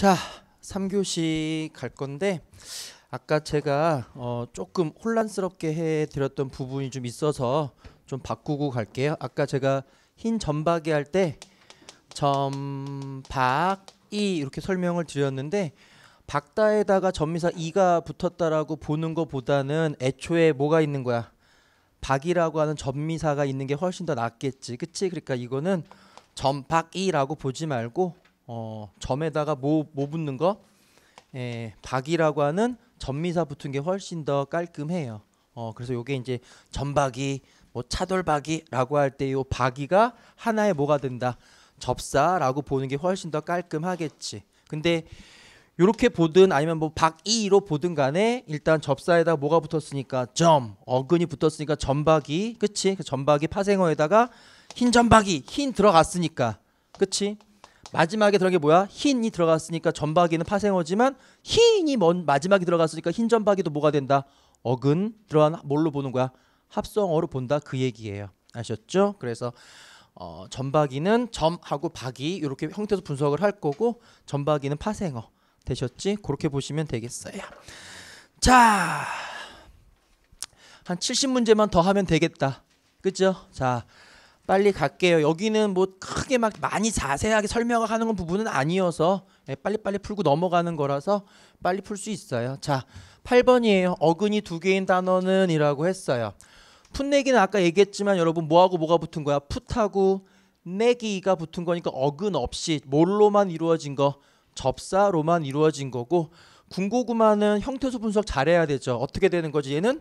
자, 3교시 갈 건데 아까 제가 어, 조금 혼란스럽게 해드렸던 부분이 좀 있어서 좀 바꾸고 갈게요. 아까 제가 흰 점박이 할 때 점박이 이렇게 설명을 드렸는데 박다에다가 점미사 이가 붙었다라고 보는 것보다는 애초에 뭐가 있는 거야? 박이라고 하는 점미사가 있는 게 훨씬 더 낫겠지. 그치? 그러니까 이거는 점박이라고 보지 말고 어, 점에다가 뭐, 뭐 붙는 거? 에, 예, 박이라고 하는 전미사 붙은 게 훨씬 더 깔끔해요. 어, 그래서 요게 이제 점박이뭐 차돌박이라고 할 때 요 박이가 하나의 뭐가 된다? 접사라고 보는 게 훨씬 더 깔끔하겠지. 근데 이렇게 보든 아니면 뭐 박이로 보든 간에 일단 접사에다 뭐가 붙었으니까 점 어근이 붙었으니까 점박이 그치 그 점박이 파생어에다가 흰 점박이 흰 들어갔으니까 그치 마지막에 들어간 게 뭐야? 흰이 들어갔으니까 전박이는 파생어지만 흰이 먼 마지막에 들어갔으니까 흰 전박이도 뭐가 된다? 어근 들어간 뭘로 보는 거야? 합성어로 본다 그 얘기예요. 아셨죠? 그래서 어, 전박이는 점하고 박이 이렇게 형태로 분석을 할 거고 전박이는 파생어 되셨지? 그렇게 보시면 되겠어요. 자, 한 70문제만 더 하면 되겠다. 그죠? 자, 빨리 갈게요. 여기는 뭐 크게 막 많이 자세하게 설명하는 건 부분은 아니어서 예, 빨리빨리 풀고 넘어가는 거라서 빨리 풀 수 있어요. 자, 8번이에요. 어근이 두 개인 단어는 이라고 했어요. 풋내기는 아까 얘기했지만 여러분 뭐하고 뭐가 붙은 거야? 풋하고 내기가 붙은 거니까 어근 없이 뭘로만 이루어진 거? 접사로만 이루어진 거고 궁고구마는형태소 분석 잘해야 되죠. 어떻게 되는 거지? 얘는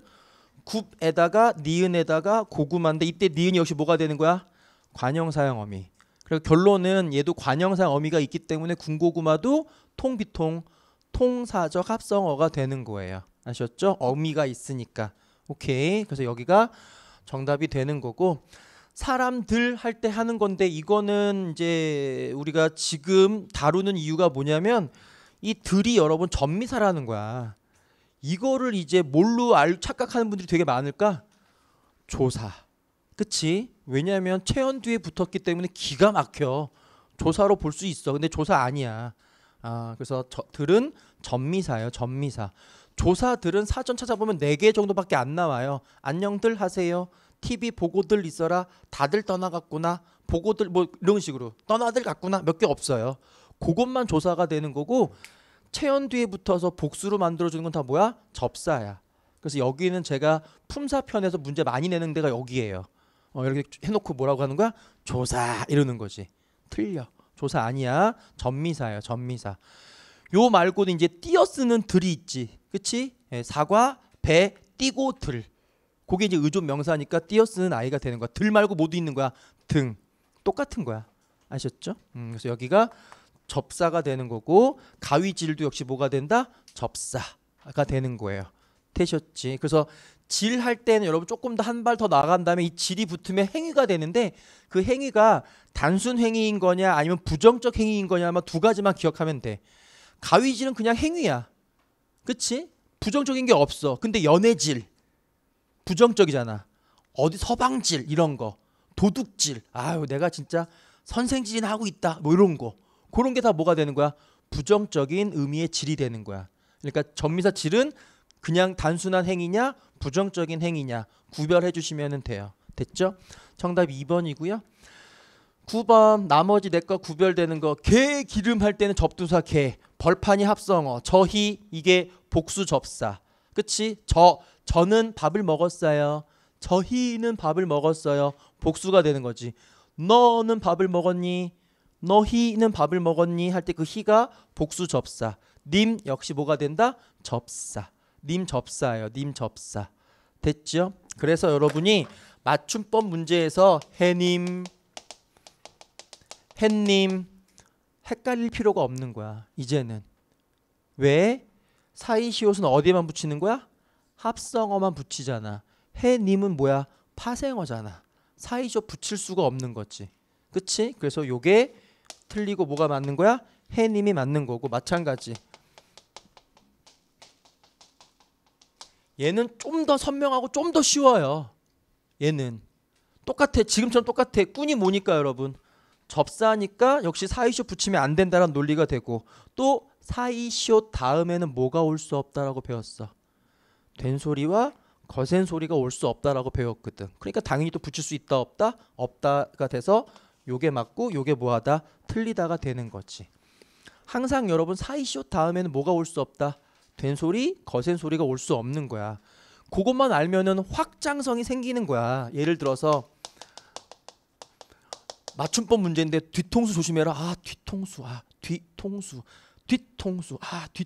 굽에다가 니은에다가 고구마인데 이때 니은이 역시 뭐가 되는 거야? 관형사형 어미. 그래서 결론은 얘도 관형사형 어미가 있기 때문에 군고구마도 통비통 통사적 합성어가 되는 거예요. 아셨죠? 어미가 있으니까. 오케이. 그래서 여기가 정답이 되는 거고 사람들 할 때 하는 건데 이거는 이제 우리가 지금 다루는 이유가 뭐냐면 이 들이 여러분 전미사라는 거야. 이거를 이제 뭘로 알, 착각하는 분들이 되게 많을까? 조사. 그치? 왜냐하면 체연 뒤에 붙었기 때문에 기가 막혀. 조사로 볼 수 있어. 근데 조사 아니야. 아, 그래서 저, 들은 전미사예요. 전미사. 조사들은 사전 찾아보면 네 개 정도밖에 안 나와요. 안녕들 하세요. TV 보고들 있어라. 다들 떠나갔구나. 보고들 뭐 이런 식으로 떠나들 갔구나. 몇 개 없어요. 그것만 조사가 되는 거고 체연 뒤에 붙어서 복수로 만들어주는 건 다 뭐야? 접사야. 그래서 여기는 제가 품사편에서 문제 많이 내는 데가 여기예요. 어, 이렇게 해놓고 뭐라고 하는 거야? 조사 이러는 거지. 틀려. 조사 아니야. 전미사예요. 전미사. 요 말고도 이제 띄어쓰는 들이 있지. 그치? 예, 사과, 배, 띄고 들. 그게 이제 의존 명사니까 띄어쓰는 아이가 되는 거야. 들 말고 모두 있는 거야. 등. 똑같은 거야. 아셨죠? 음, 그래서 여기가 접사가 되는 거고 가위질도 역시 뭐가 된다? 접사가 되는 거예요. 되셨지. 그래서 질할 때는 여러분 조금 더 한 발 더 나간 다음에 이 질이 붙으면 행위가 되는데 그 행위가 단순 행위인 거냐 아니면 부정적 행위인 거냐 아마 두 가지만 기억하면 돼. 가위질은 그냥 행위야. 그치? 부정적인 게 없어. 근데 연애질 부정적이잖아. 어디 서방질 이런 거 도둑질 아유 내가 진짜 선생질이나 하고 있다 뭐 이런 거 그런 게 다 뭐가 되는 거야? 부정적인 의미의 질이 되는 거야. 그러니까 전미사 질은 그냥 단순한 행위냐 부정적인 행위냐 구별해 주시면 돼요. 됐죠? 정답 2번이고요. 9번 나머지 내거 구별되는 거 개 기름 할 때는 접두사 개 벌판이 합성어 저희 이게 복수 접사 그치 저 저는 밥을 먹었어요 저희는 밥을 먹었어요 복수가 되는 거지 너는 밥을 먹었니 너희는 밥을 먹었니 할 때 그 희가 복수 접사. 님 역시 뭐가 된다? 접사. 님 접사예요. 님 접사. 됐죠? 그래서 여러분이 맞춤법 문제에서 해님, 해님 헷갈릴 필요가 없는 거야. 이제는. 왜? 사이시옷은 어디에만 붙이는 거야? 합성어만 붙이잖아. 해님은 뭐야? 파생어잖아. 사이시옷 붙일 수가 없는 거지. 그치? 그래서 요게 틀리고 뭐가 맞는 거야? 해님이 맞는 거고 마찬가지. 얘는 좀 더 선명하고 좀 더 쉬워요. 얘는 똑같아. 지금처럼 똑같아. 꾼이 뭐니까 여러분. 접사니까 역시 사이시옷 붙이면 안 된다는 논리가 되고 또사이시옷 다음에는 뭐가 올 수 없다라고 배웠어. 된소리와 거센 소리가 올 수 없다라고 배웠거든. 그러니까 당연히 또 붙일 수 있다 없다 없다가 돼서 요게 맞고 요게 뭐하다 틀리다가 되는 거지. 항상 여러분 사이쇼 다음에는 뭐가 올 수 없다. 된 소리, 거센 소리가 올 수 없는 거야. 그것만 알면은 확장성이 생기는 거야. 예를 들어서 맞춤법 문제인데 뒤통수 조심해라. 아 뒤통수, 아 뒤통수, 뒤통수, 아 뒤.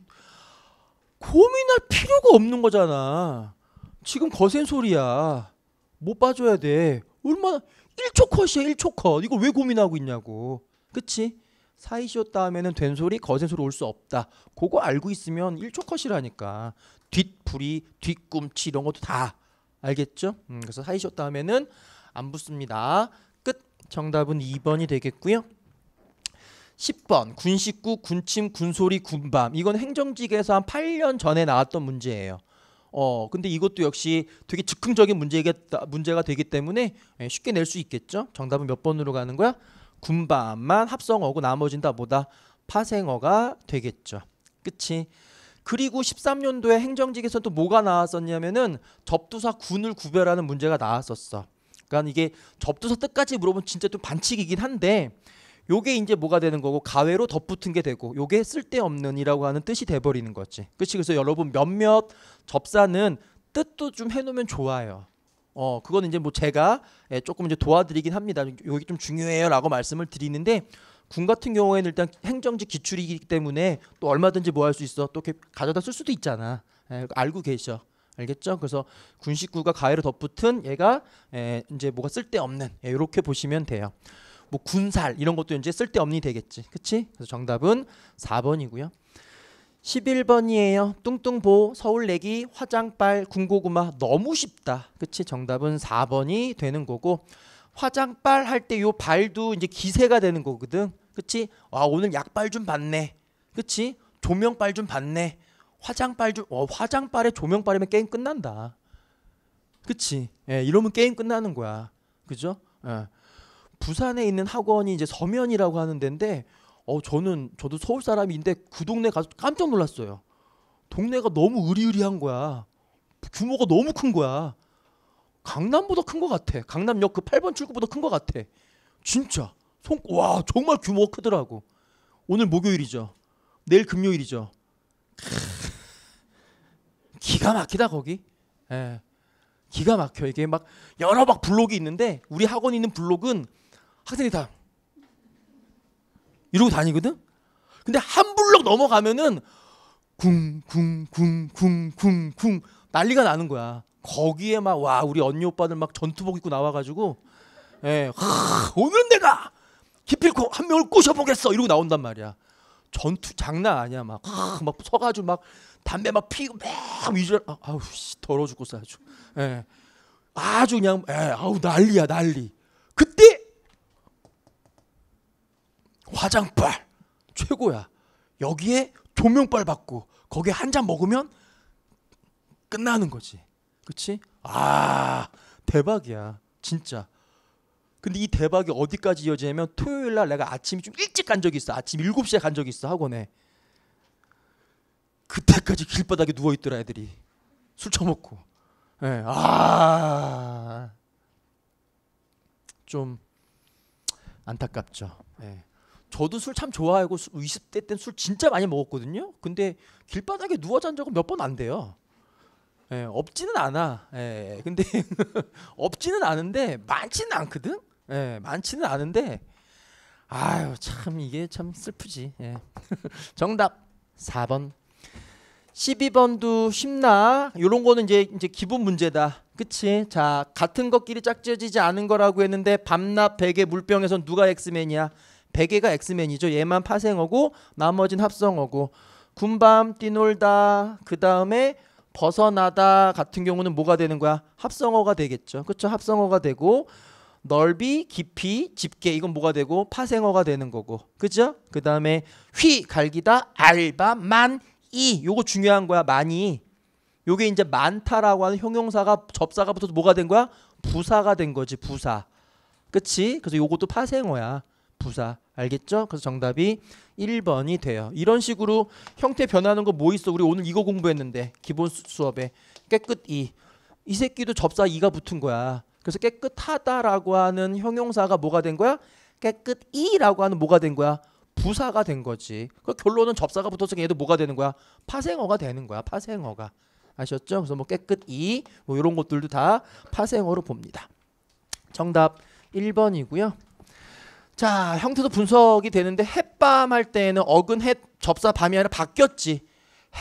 고민할 필요가 없는 거잖아. 지금 거센 소리야. 못빠져야 돼. 얼마나 1초 컷이야 1초 컷 이걸 왜 고민하고 있냐고 그치? 사이쇼 다음에는 된소리 거센소리 올 수 없다 그거 알고 있으면 1초 컷이라니까 뒷부리 뒷꿈치 이런 것도 다 알겠죠? 음, 그래서 사이쇼 다음에는 안 붙습니다 끝 정답은 2번이 되겠고요 10번 군식구 군침 군소리 군밤 이건 행정직에서 한 8년 전에 나왔던 문제예요 어 근데 이것도 역시 되게 즉흥적인 문제겠다 문제가 되기 때문에 예, 쉽게 낼 수 있겠죠. 정답은 몇 번으로 가는 거야? 군밤만 합성어고 나머진다 뭐다 파생어가 되겠죠. 그치? 그리고 13년도에 행정직에서 또 뭐가 나왔었냐면은 접두사 군을 구별하는 문제가 나왔었어. 그러니까 이게 접두사 뜻까지 물어보면 진짜 좀 반칙이긴 한데 요게 이제 뭐가 되는 거고 가외로 덧붙은 게 되고 요게 쓸데없는이라고 하는 뜻이 돼 버리는 거지. 그렇지? 그래서 여러분 몇몇 접사는 뜻도 좀 해놓으면 좋아요. 어, 그건 이제 뭐 제가 예, 조금 이제 도와드리긴 합니다. 여기 좀 중요해요라고 말씀을 드리는데 군 같은 경우에는 일단 행정직 기출이기 때문에 또 얼마든지 뭐 할 수 있어 또 이렇게 가져다 쓸 수도 있잖아. 예, 알고 계셔. 알겠죠? 그래서 군식구가 가해로 덧붙은 얘가 예, 이제 뭐가 쓸데없는 예, 이렇게 보시면 돼요. 뭐 군살 이런 것도 이제 쓸데없니 되겠지. 그치? 그래서 정답은 4번이고요. 11번이에요. 뚱뚱보, 서울내기, 화장빨, 군고구마 너무 쉽다. 그치? 정답은 4번이 되는 거고 화장빨 할때 요 발도 이제 기세가 되는 거거든. 그치? 아 오늘 약발 좀받네 그치? 조명빨 좀받네 화장빨 좀 어, 화장빨에 조명빨이면 게임 끝난다. 그치? 예, 이러면 게임 끝나는 거야. 그죠? 예. 부산에 있는 학원이 이제 서면이라고 하는 데인데 어 저는 저도 서울 사람인데 그 동네 가서 깜짝 놀랐어요. 동네가 너무 으리으리한 거야. 규모가 너무 큰 거야. 강남보다 큰 거 같아. 강남역 그 8번 출구보다 큰 거 같아. 진짜. 손, 와, 정말 규모가 크더라고. 오늘 목요일이죠. 내일 금요일이죠. 기가 막히다 거기. 예. 기가 막혀. 이게 막 여러 막 블록이 있는데 우리 학원 있는 블록은 학생이 다 이러고 다니거든. 근데 한 블록 넘어가면은 쿵쿵쿵쿵쿵쿵 난리가 나는 거야. 거기에 막 와 우리 언니 오빠들 막 전투복 입고 나와가지고 예, 하, 오늘 내가 기필코 한 명을 꼬셔보겠어 이러고 나온단 말이야. 전투 장난 아니야 막막 서가지고 막 담배 막 피고 막 위주 아, 아우 씨 더러워 죽겠어 아주 예 아주 그냥 예 아우 난리야 난리 그때 화장빨 최고야. 여기에 조명빨 받고 거기에 한 잔 먹으면 끝나는 거지. 그치? 아 대박이야 진짜. 근데 이 대박이 어디까지 이어지냐면 토요일 날 내가 아침좀 일찍 간 적이 있어. 아침 7시에 간 적이 있어 학원에. 그때까지 길바닥에 누워 있더라 애들이 술 처먹고. 예. 네. 아. 좀 안타깝죠. 예. 네. 저도 술 참 좋아하고 20대 땐술 진짜 많이 먹었거든요. 근데 길바닥에 누워 잔 적은 몇 번 안 돼요. 예, 없지는 않아. 예, 예. 근데 없지는 않은데 많지는 않거든. 예, 많지는 않은데 아유 참 이게 참 슬프지. 예. 정답 4번. 12번도 쉽나? 요런 거는 이제 이제 기본 문제다. 그치? 자, 같은 것끼리 짝지어지지 않은 거라고 했는데 밤낮 베개 물병에선 누가 엑스맨이야? 베개가 엑스맨이죠. 얘만 파생어고 나머진 합성어고 군밤 뛰놀다 그 다음에 벗어나다 같은 경우는 뭐가 되는 거야? 합성어가 되겠죠. 그렇죠? 합성어가 되고 넓이, 깊이, 집게 이건 뭐가 되고 파생어가 되는 거고. 그죠? 그다음에 휘 갈기다 알바 만이 요거 중요한 거야. 많이. 요게 이제 많다라고 하는 형용사가 접사가 붙어서 뭐가 된 거야? 부사가 된 거지. 부사. 그치? 그래서 요것도 파생어야. 부사. 알겠죠? 그래서 정답이 1번이 돼요. 이런 식으로 형태 변하는 거 뭐 있어? 우리 오늘 이거 공부했는데 기본 수업에 깨끗이 이 새끼도 접사 이가 붙은 거야. 그래서 깨끗하다라고 하는 형용사가 뭐가 된 거야? 깨끗이라고 하는 뭐가 된 거야? 부사가 된 거지. 그 결론은 접사가 붙어서 얘도 뭐가 되는 거야? 파생어가 되는 거야. 파생어가. 아셨죠? 그래서 뭐 깨끗이 뭐 이런 것들도 다 파생어로 봅니다. 정답 1번이고요. 자 형태도 분석이 되는데 햇밤 할 때에는 어근 햇 접사 밤이 아니라 바뀌었지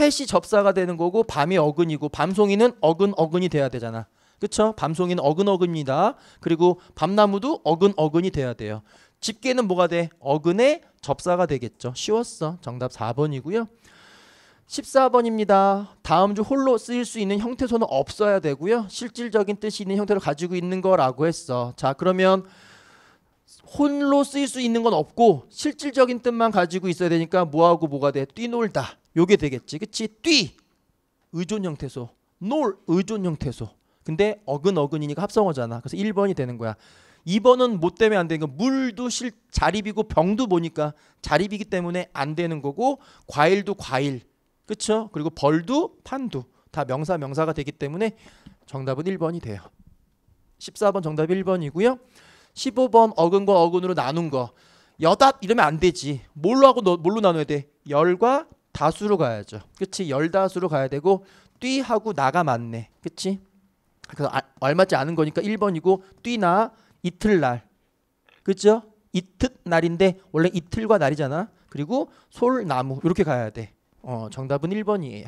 햇이 접사가 되는 거고 밤이 어근이고 밤송이는 어근 어근이 돼야 되잖아 그쵸 밤송이는 어근 어근입니다 그리고 밤나무도 어근 어근이 돼야 돼요 집게는 뭐가 돼어근에 접사가 되겠죠 쉬웠어 정답 4번이고요 14번입니다. 다음 주 홀로 쓰일 수 있는 형태소는 없어야 되고요. 실질적인 뜻이 있는 형태를 가지고 있는 거라고 했어. 자, 그러면 혼로 쓰일 수 있는 건 없고 실질적인 뜻만 가지고 있어야 되니까 뭐하고 뭐가 돼? 뛰놀다. 요게 되겠지. 그치? 뛰. 의존 형태소. 놀. 의존 형태소. 근데 어근 어근이니까 합성어잖아. 그래서 1번이 되는 거야. 2번은 못되에안 뭐 되는 거. 물도 실 자립이고 병도 보니까 자립이기 때문에 안 되는 거고 과일도 과일. 그쵸 그리고 벌도 판도 다 명사 명사가 되기 때문에 정답은 1번이 돼요. 14번 정답 1번이고요. 15번 어근과 어근으로 나눈 거 여닷 이러면 안 되지. 뭘로 하고 너, 뭘로 나눠야 돼? 열과 다수로 가야죠. 그치? 열 다수로 가야 되고 뛰 하고 나가 맞네. 그치? 그래서 아, 얼마지 않은 거니까 1번이고 뛰나 이틀날. 그죠? 이틀날인데 원래 이틀과 날이잖아. 그리고 솔나무 이렇게 가야 돼. 어, 정답은 1번이에요.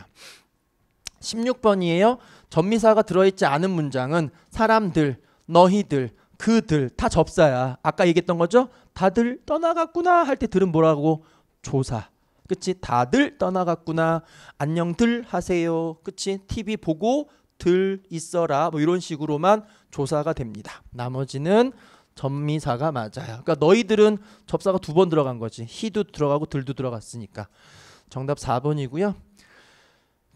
16번이에요. 전미사가 들어있지 않은 문장은 사람들, 너희들, 그들 다 접사야. 아까 얘기했던 거죠? 다들 떠나갔구나 할 때 들은 뭐라고? 조사. 그치? 다들 떠나갔구나. 안녕들 하세요. 그치? TV 보고 들 있어라. 뭐 이런 식으로만 조사가 됩니다. 나머지는 전미사가 맞아요. 그러니까 너희들은 접사가 두 번 들어간 거지. 히도 들어가고 들도 들어갔으니까. 정답 4번이고요.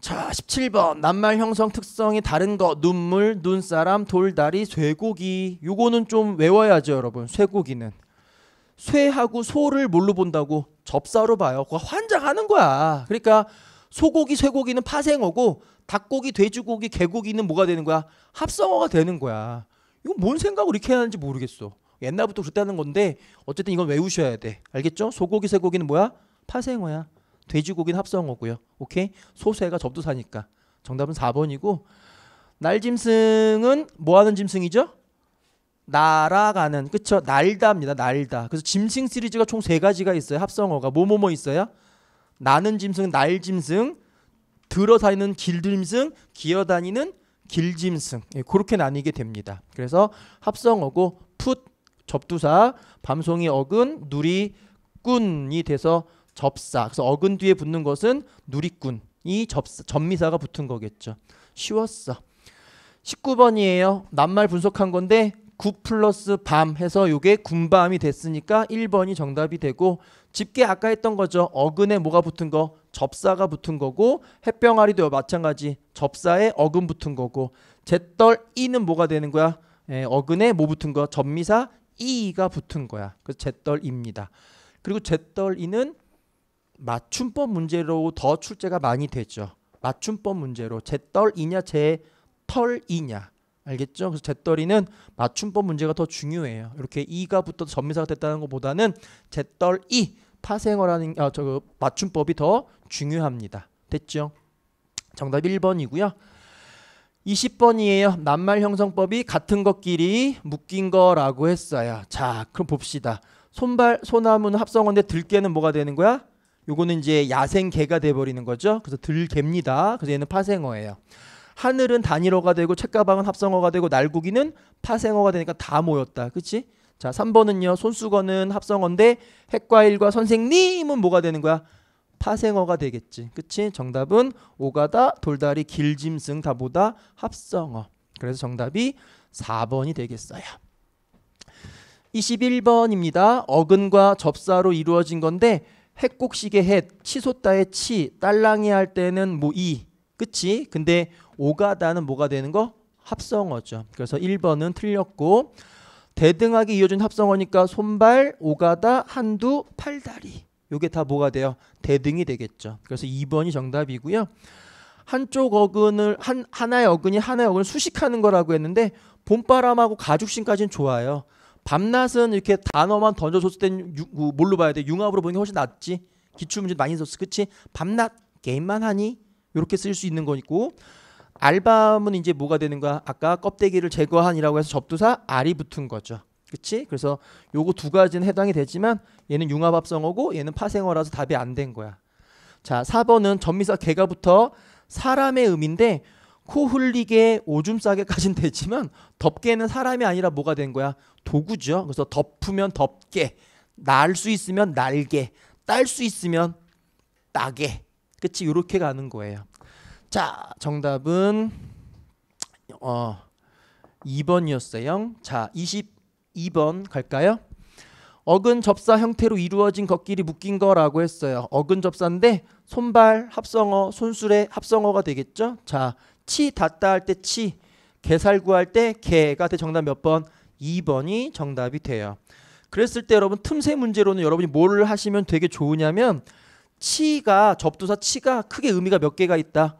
자, 17번 낱말 형성 특성이 다른 거 눈물, 눈사람, 돌다리, 쇠고기 요거는 좀 외워야죠 여러분 쇠고기는 쇠하고 소를 뭘로 본다고 접사로 봐요 그거 환장하는 거야 그러니까 소고기, 쇠고기는 파생어고 닭고기, 돼지고기, 개고기는 뭐가 되는 거야 합성어가 되는 거야 이건 뭔 생각으로 이렇게 하는지 모르겠어 옛날부터 그랬다는 건데 어쨌든 이건 외우셔야 돼 알겠죠? 소고기, 쇠고기는 뭐야? 파생어야 돼지고기는 합성어고요 오케이? 소세가 접두사니까. 정답은 4번이고 날 짐승은 뭐 하는 짐승이죠? 날아가는 그쵸 날다입니다 날다 그래서 짐승 시리즈가 총 세 가지가 있어요 합성어가 뭐뭐뭐 뭐, 뭐 있어요 나는 짐승 날 짐승 들어다니는 길짐승 기어다니는 길짐승 예, 그렇게 나뉘게 됩니다 그래서 합성어고 풋 접두사 밤송이 어근 누리 꾼이 돼서 접사. 그래서 어근 뒤에 붙는 것은 누리꾼이 접사, 접미사가 붙은 거겠죠. 쉬웠어. 19번이에요. 낱말 분석한 건데 9 플러스 밤 해서 이게 군밤이 됐으니까 1번이 정답이 되고 집게 아까 했던 거죠. 어근에 뭐가 붙은 거? 접사가 붙은 거고 햇병아리도 마찬가지 접사에 어근 붙은 거고 제떨 이는 뭐가 되는 거야? 에, 예, 어근에 뭐 붙은 거? 야 접미사 이가 붙은 거야. 그래서 제떨입니다. 그리고 제떨이는 맞춤법 문제로 더 출제가 많이 되죠. 맞춤법 문제로 제떨이냐 제털이냐 알겠죠? 그래서 제떨이는 맞춤법 문제가 더 중요해요. 이렇게 이가 붙어서 전미사가 됐다는 것보다는 제떨이 파생어라는 아, 저 그 맞춤법이 더 중요합니다. 됐죠? 정답 1번이고요. 20번이에요. 낱말 형성법이 같은 것끼리 묶인 거라고 했어요. 자, 그럼 봅시다. 손발 소나무는 합성어인데 들깨는 뭐가 되는 거야? 요거는 이제 야생개가 돼버리는 거죠. 그래서 들개입니다. 그래서 얘는 파생어예요. 하늘은 단일어가 되고 책가방은 합성어가 되고 날고기는 파생어가 되니까 다 모였다. 그치? 자 3번은요. 손수건은 합성어인데 핵과일과 선생님은 뭐가 되는 거야? 파생어가 되겠지. 그치? 정답은 오가다, 돌다리, 길짐승 다 보다 합성어. 그래서 정답이 4번이 되겠어요. 21번입니다. 어근과 접사로 이루어진 건데 핵곡식의 핵, 치솟다의 치, 딸랑이 할 때는 뭐 이, 그치? 근데 오가다는 뭐가 되는 거? 합성어죠. 그래서 1번은 틀렸고 대등하게 이어진 합성어니까 손발, 오가다, 한두, 팔다리. 요게 다 뭐가 돼요? 대등이 되겠죠. 그래서 2번이 정답이고요. 한쪽 어근을 한 하나의 어근이 하나의 어근을 수식하는 거라고 했는데 봄바람하고 가죽신까지는 좋아요. 밤낮은 이렇게 단어만 던져줬을 땐 유, 그 뭘로 봐야 돼? 융합으로 보는 게 훨씬 낫지. 기출 문제 많이 썼어. 그치? 밤낮 게임만 하니? 이렇게 쓸 수 있는 거니고 알밤은 이제 뭐가 되는 거야? 아까 껍데기를 제거한이라고 해서 접두사 알이 붙은 거죠. 그치? 그래서 요거 두 가지는 해당이 되지만 얘는 융합합성어고 얘는 파생어라서 답이 안 된 거야. 자, 4번은 전미사 개가 붙어 사람의 의미인데 코 흘리게 오줌 싸게까진 되지만 덮개는 사람이 아니라 뭐가 된 거야? 도구죠. 그래서 덮으면 덮개, 날 수 있으면 날개, 딸수 있으면 따개. 그치? 이렇게 가는 거예요. 자, 정답은 어 2번이었어요. 자, 22번 갈까요? 어근 접사 형태로 이루어진 겉끼리 묶인 거라고 했어요. 어근 접사인데 손발 합성어, 손수레 합성어가 되겠죠? 자, 치 닫다 할 때 치, 개살구 할 때 개가 대 정답 몇 번? 2번이 정답이 돼요. 그랬을 때 여러분 틈새 문제로는 여러분이 뭘 하시면 되게 좋으냐면 치가 접두사 치가 크게 의미가 몇 개가 있다?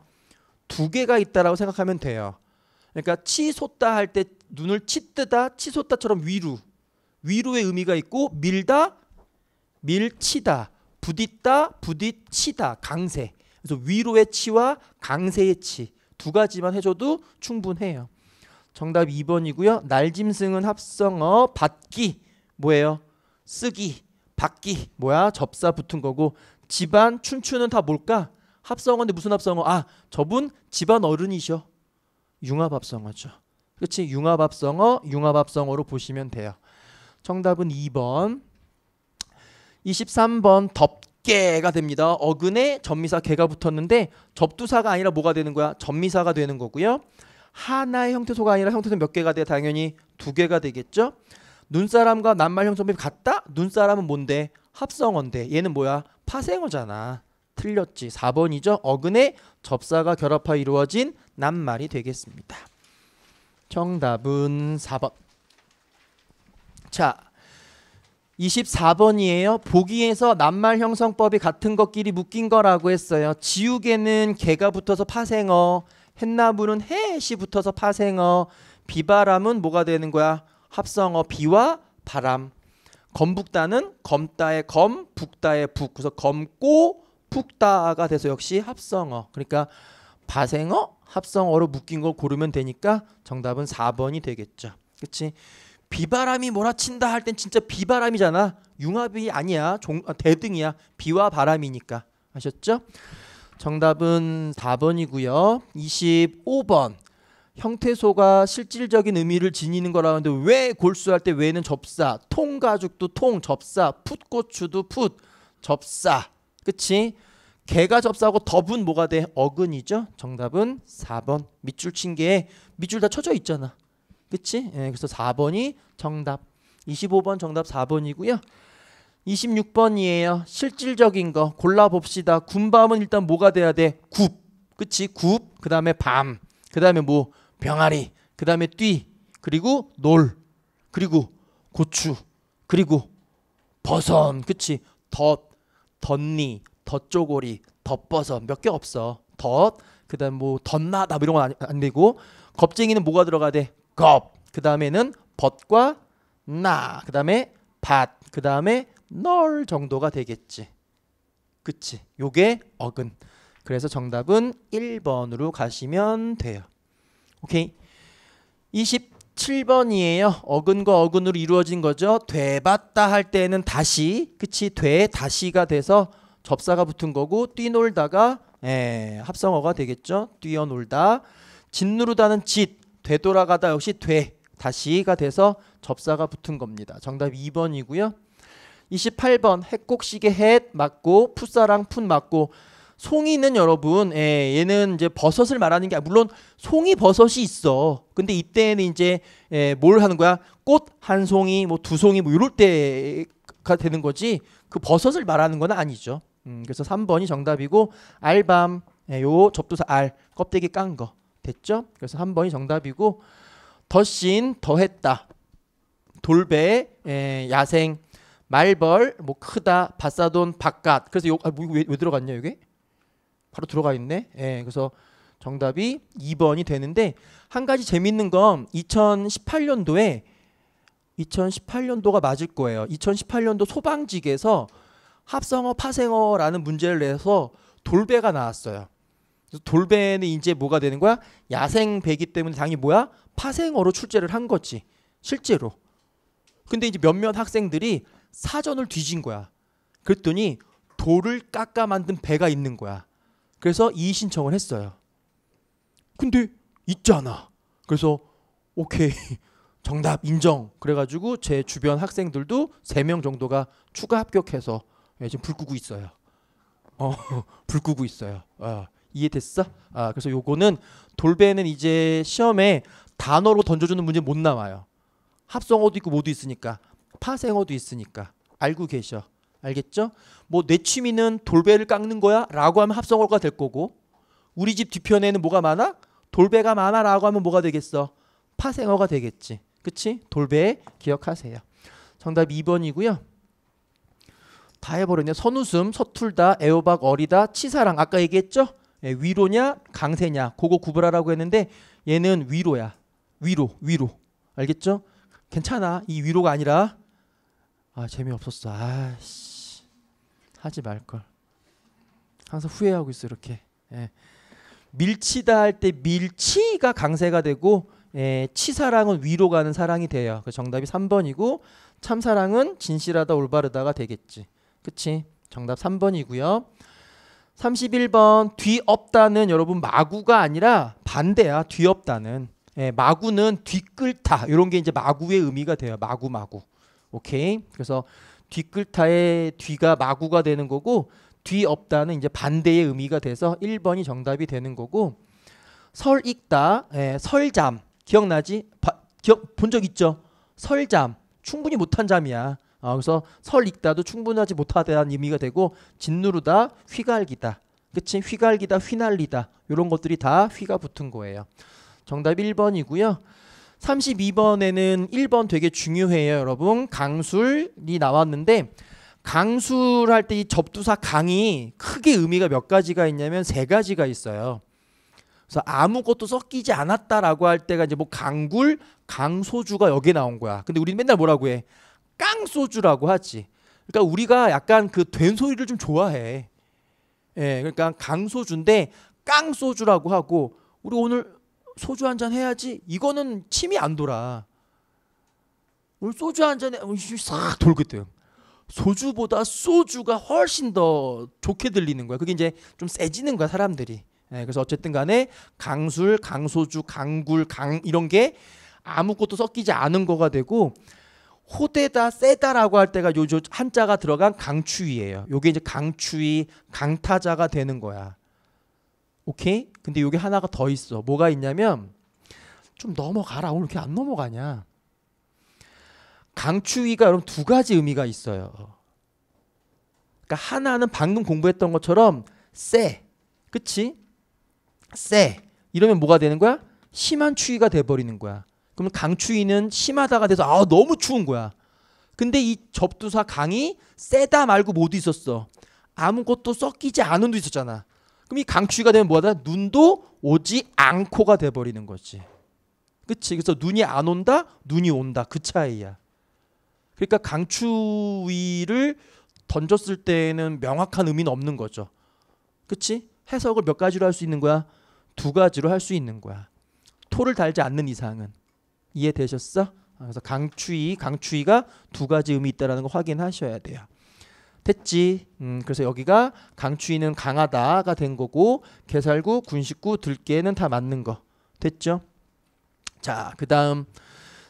두 개가 있다라고 생각하면 돼요. 그러니까 치솟다 할 때 눈을 치뜨다 치솟다처럼 위로 위로의 의미가 있고 밀다 밀치다 부딪다 부딪치다 강세 그래서 위로의 치와 강세의 치두 가지만 해줘도 충분해요. 정답 2번이고요. 날짐승은 합성어 받기 뭐예요? 쓰기 받기 뭐야? 접사 붙은 거고 집안 춘추는 다 뭘까? 합성어인데 무슨 합성어? 아 저분 집안 어른이셔. 융합합성어죠. 그렇지 융합합성어 융합합성어로 보시면 돼요. 정답은 2번. 23번 덮 개가 됩니다. 어근에 접미사 개가 붙었는데 접두사가 아니라 뭐가 되는 거야? 접미사가 되는 거고요. 하나의 형태소가 아니라 형태소 몇 개가 돼? 당연히 두 개가 되겠죠. 눈사람과 낱말 형성법이 같다? 눈사람은 뭔데? 합성어인데 얘는 뭐야? 파생어잖아. 틀렸지. 4번이죠. 어근에 접사가 결합하 여 이루어진 낱말이 되겠습니다. 정답은 4번. 자, 24번이에요. 보기에서 낱말 형성법이 같은 것끼리 묶인 거라고 했어요. 지우개는 개가 붙어서 파생어, 햇나무는 해시 붙어서 파생어, 비바람은 뭐가 되는 거야? 합성어 비와 바람. 검북다는 검다의 검, 북다의 북. 그래서 검고 북다가 돼서 역시 합성어. 그러니까 파생어 합성어로 묶인 거 고르면 되니까 정답은 4번이 되겠죠. 그렇지? 비바람이 몰아친다 할 땐 진짜 비바람이잖아. 융합이 아니야. 종, 아, 대등이야. 비와 바람이니까. 아셨죠? 정답은 4번이고요. 25번. 형태소가 실질적인 의미를 지니는 거라는데 왜 골수할 때 왜는 접사, 통가죽도 통, 접사, 풋고추도 풋, 접사. 그치? 개가 접사하고 더분 뭐가 돼? 어근이죠? 정답은 4번. 밑줄 친 게 밑줄 다 쳐져 있잖아. 그치? 예, 그래서 4번이 정답. 25번 정답 4번이고요. 26번이에요. 실질적인 거 골라봅시다. 군밤은 일단 뭐가 돼야 돼? 굽. 그치? 굽. 그 다음에 밤. 그 다음에 뭐? 병아리. 그 다음에 뛰. 그리고 놀. 그리고 고추. 그리고 버선. 그치? 덧. 덧니. 덧쪼고리. 덧버섯. 몇 개 없어. 덧. 그 다음 에뭐 덧나다 뭐 이런 건 안 되고 겁쟁이는 뭐가 들어가야 돼? 겁. 그 다음에는 벗과 나. 그 다음에 밭. 그 다음에 널 정도가 되겠지. 그치? 요게 어근. 그래서 정답은 1번으로 가시면 돼요. 오케이. 27번이에요. 어근과 어근으로 이루어진 거죠. 되봤다 할 때는 다시, 그치? 되, 다시가 돼서 접사가 붙은 거고 뛰놀다가 에, 예, 합성어가 되겠죠. 뛰어놀다. 짓누르다는 짓, 되돌아가다 역시 되 다시가 돼서 접사가 붙은 겁니다. 정답 2번이고요. 28번 핵곡식의 햇 맞고 풋사랑 푼 맞고 송이는 여러분 예, 얘는 이제 버섯을 말하는 게 물론 송이 버섯이 있어 근데 이때는 이제 예, 뭘 하는 거야 꽃 한 송이 뭐 두 송이 뭐 이럴 뭐 때가 되는 거지 그 버섯을 말하는 건 아니죠 음, 그래서 3번이 정답이고 알밤 예, 요 접두사 알 껍데기 깐거 됐죠? 그래서 한 번이 정답이고 더신 더했다. 돌배 에, 예, 야생 말벌 뭐 크다 바사돈 바깥 그래서 요, 아, 뭐, 왜, 왜 들어갔냐 이게 바로 들어가 있네 예 그래서 정답이 2번이 되는데 한 가지 재밌는 건 2018년도에 2018년도가 맞을 거예요 2018년도 소방직에서 합성어 파생어라는 문제를 내서 돌배가 나왔어요 그래서 돌배는 이제 뭐가 되는 거야? 야생배기 때문에 당연히 뭐야? 파생어로 출제를 한 거지. 실제로. 근데 이제 몇몇 학생들이 사전을 뒤진 거야. 그랬더니 돌을 깎아 만든 배가 있는 거야. 그래서 이의 신청을 했어요. 근데 있잖아. 그래서 오케이. 정답 인정. 그래가지고 제 주변 학생들도 3명 정도가 추가 합격해서 지금 불 끄고 있어요. 어, 불 끄고 있어요. 어. 이해됐어? 아, 그래서 요거는 돌배는 이제 시험에 단어로 던져주는 문제 못 나와요. 합성어도 있고 뭐도 있으니까 파생어도 있으니까 알고 계셔. 알겠죠? 뭐 내 취미는 돌배를 깎는 거야? 라고 하면 합성어가 될 거고 우리 집 뒤편에는 뭐가 많아? 돌배가 많아 라고 하면 뭐가 되겠어? 파생어가 되겠지. 그치? 돌배 기억하세요. 정답 2번이고요. 다 해버렸네. 선웃음, 서툴다, 애호박, 어리다, 치사랑 아까 얘기했죠? 예, 위로냐 강세냐 그거 구별하라고 했는데 얘는 위로야. 위로 위로 알겠죠? 괜찮아 이 위로가 아니라 아 재미없었어 아씨 하지 말걸 항상 후회하고 있어 이렇게 예. 밀치다 할 때 밀치가 강세가 되고 예, 치사랑은 위로 가는 사랑이 돼요 그 정답이 3번이고 참사랑은 진실하다 올바르다가 되겠지 그치 정답 3번이고요 31번 뒤없다는 여러분 마구가 아니라 반대야. 뒤없다는 예, 마구는 뒤끌타. 이런 게 이제 마구의 의미가 돼요. 마구 마구. 오케이. 그래서 뒤끌타의 뒤가 마구가 되는 거고 뒤없다는 이제 반대의 의미가 돼서 1번이 정답이 되는 거고 설익다 예, 설잠. 기억나지? 기억 본적 있죠? 설잠. 충분히 못한 잠이야. 어, 그래서 설 읽다도 충분하지 못하다는 의미가 되고 짓누르다 휘갈기다 그치 휘갈기다 휘날리다 이런 것들이 다 휘가 붙은 거예요 정답 1번이고요 32번에는 1번 되게 중요해요 여러분 강술이 나왔는데 강술할 때 이 접두사 강이 크게 의미가 몇 가지가 있냐면 세 가지가 있어요 그래서 아무것도 섞이지 않았다라고 할 때가 이제 뭐 강굴 강소주가 여기에 나온 거야 근데 우리는 맨날 뭐라고 해 깡소주라고 하지. 그러니까 우리가 약간 그된 소리를 좀 좋아해. 예, 그러니까 강소주인데 깡소주라고 하고 우리 오늘 소주 한 잔 해야지. 이거는 침이 안 돌아. 오늘 소주 한 잔에 어, 싹 돌거든. 소주보다 소주가 훨씬 더 좋게 들리는 거야. 그게 이제 좀 세지는 거야 사람들이. 예, 그래서 어쨌든 간에 강술, 강소주, 강굴, 강 이런 게 아무것도 섞이지 않은 거가 되고 호대다 세다라고 할 때가 요즘 한자가 들어간 강추위예요. 요게 이제 강추위 강타자가 되는 거야. 오케이? 근데 요게 하나가 더 있어. 뭐가 있냐면 좀 넘어가라. 오늘 이렇게 안 넘어가냐? 강추위가 여러분 두 가지 의미가 있어요. 그러니까 하나는 방금 공부했던 것처럼 세, 그치? 세 이러면 뭐가 되는 거야? 심한 추위가 돼버리는 거야. 그럼 강추위는 심하다가 돼서 아 너무 추운 거야. 근데 이 접두사 강이 세다 말고 모두 있었어. 아무것도 섞이지 않은 도 있었잖아. 그럼 이 강추위가 되면 뭐하다 눈도 오지 않고가 돼버리는 거지. 그치? 그래서 눈이 안 온다, 눈이 온다 그 차이야. 그러니까 강추위를 던졌을 때는 명확한 의미는 없는 거죠. 그치? 해석을 몇 가지로 할 수 있는 거야? 두 가지로 할 수 있는 거야. 토를 달지 않는 이상은. 이해되셨어? 아, 그래서 강추위, 강추위가 두 가지 의미 있다라는 거 확인하셔야 돼요. 됐지. 음, 그래서 여기가 강추위는 강하다가 된 거고 개살구, 군식구, 들깨는 다 맞는 거. 됐죠? 자, 그다음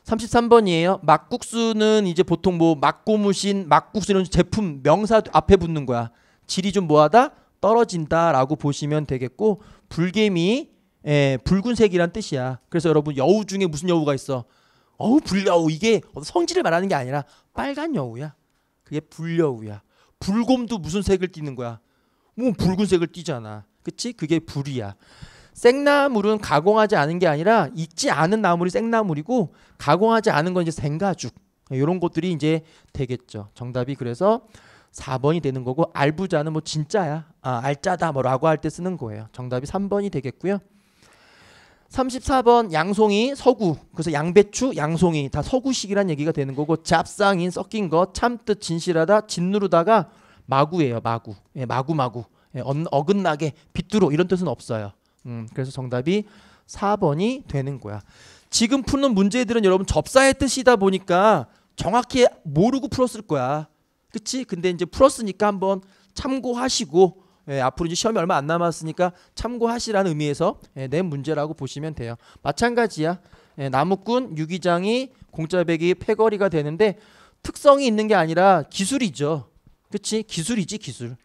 33번이에요. 막국수는 이제 보통 뭐 막고무신, 막국수 이런 제품 명사 앞에 붙는 거야. 질이 좀 뭐하다? 떨어진다라고 보시면 되겠고 불개미 예, 붉은색이란 뜻이야. 그래서 여러분 여우 중에 무슨 여우가 있어? 어우 불여우 이게 성질을 말하는 게 아니라 빨간 여우야. 그게 불여우야. 불곰도 무슨 색을 띠는 거야? 뭐 붉은색을 띠잖아. 그치? 그게 불이야. 생나물은 가공하지 않은 게 아니라 익지 않은 나물이 생나물이고 가공하지 않은 건 이제 생가죽. 이런 것들이 이제 되겠죠. 정답이 그래서 4번이 되는 거고 알부자는 뭐 진짜야. 아, 알짜다 뭐라고 할 때 쓰는 거예요. 정답이 3번이 되겠고요. 34번 양송이 서구 그래서 양배추 양송이 다 서구식이란 얘기가 되는 거고 잡상인 섞인 거 참뜻 진실하다 짓누르다가 마구예요 마구 예, 마구 마구 예, 어, 긋나게 비두로 이런 뜻은 없어요 음, 그래서 정답이 4번이 되는 거야 지금 푸는 문제들은 여러분 접사의 뜻이다 보니까 정확히 모르고 풀었을 거야 그치 근데 이제 풀었으니까 한번 참고하시고 예, 앞으로 이제 시험이 얼마 안 남았으니까 참고하시라는 의미에서 예, 낸 문제라고 보시면 돼요. 마찬가지야. 예, 나무꾼, 유기장이, 공짜배기, 패거리가 되는데 특성이 있는 게 아니라 기술이죠. 그치? 기술이지 기술.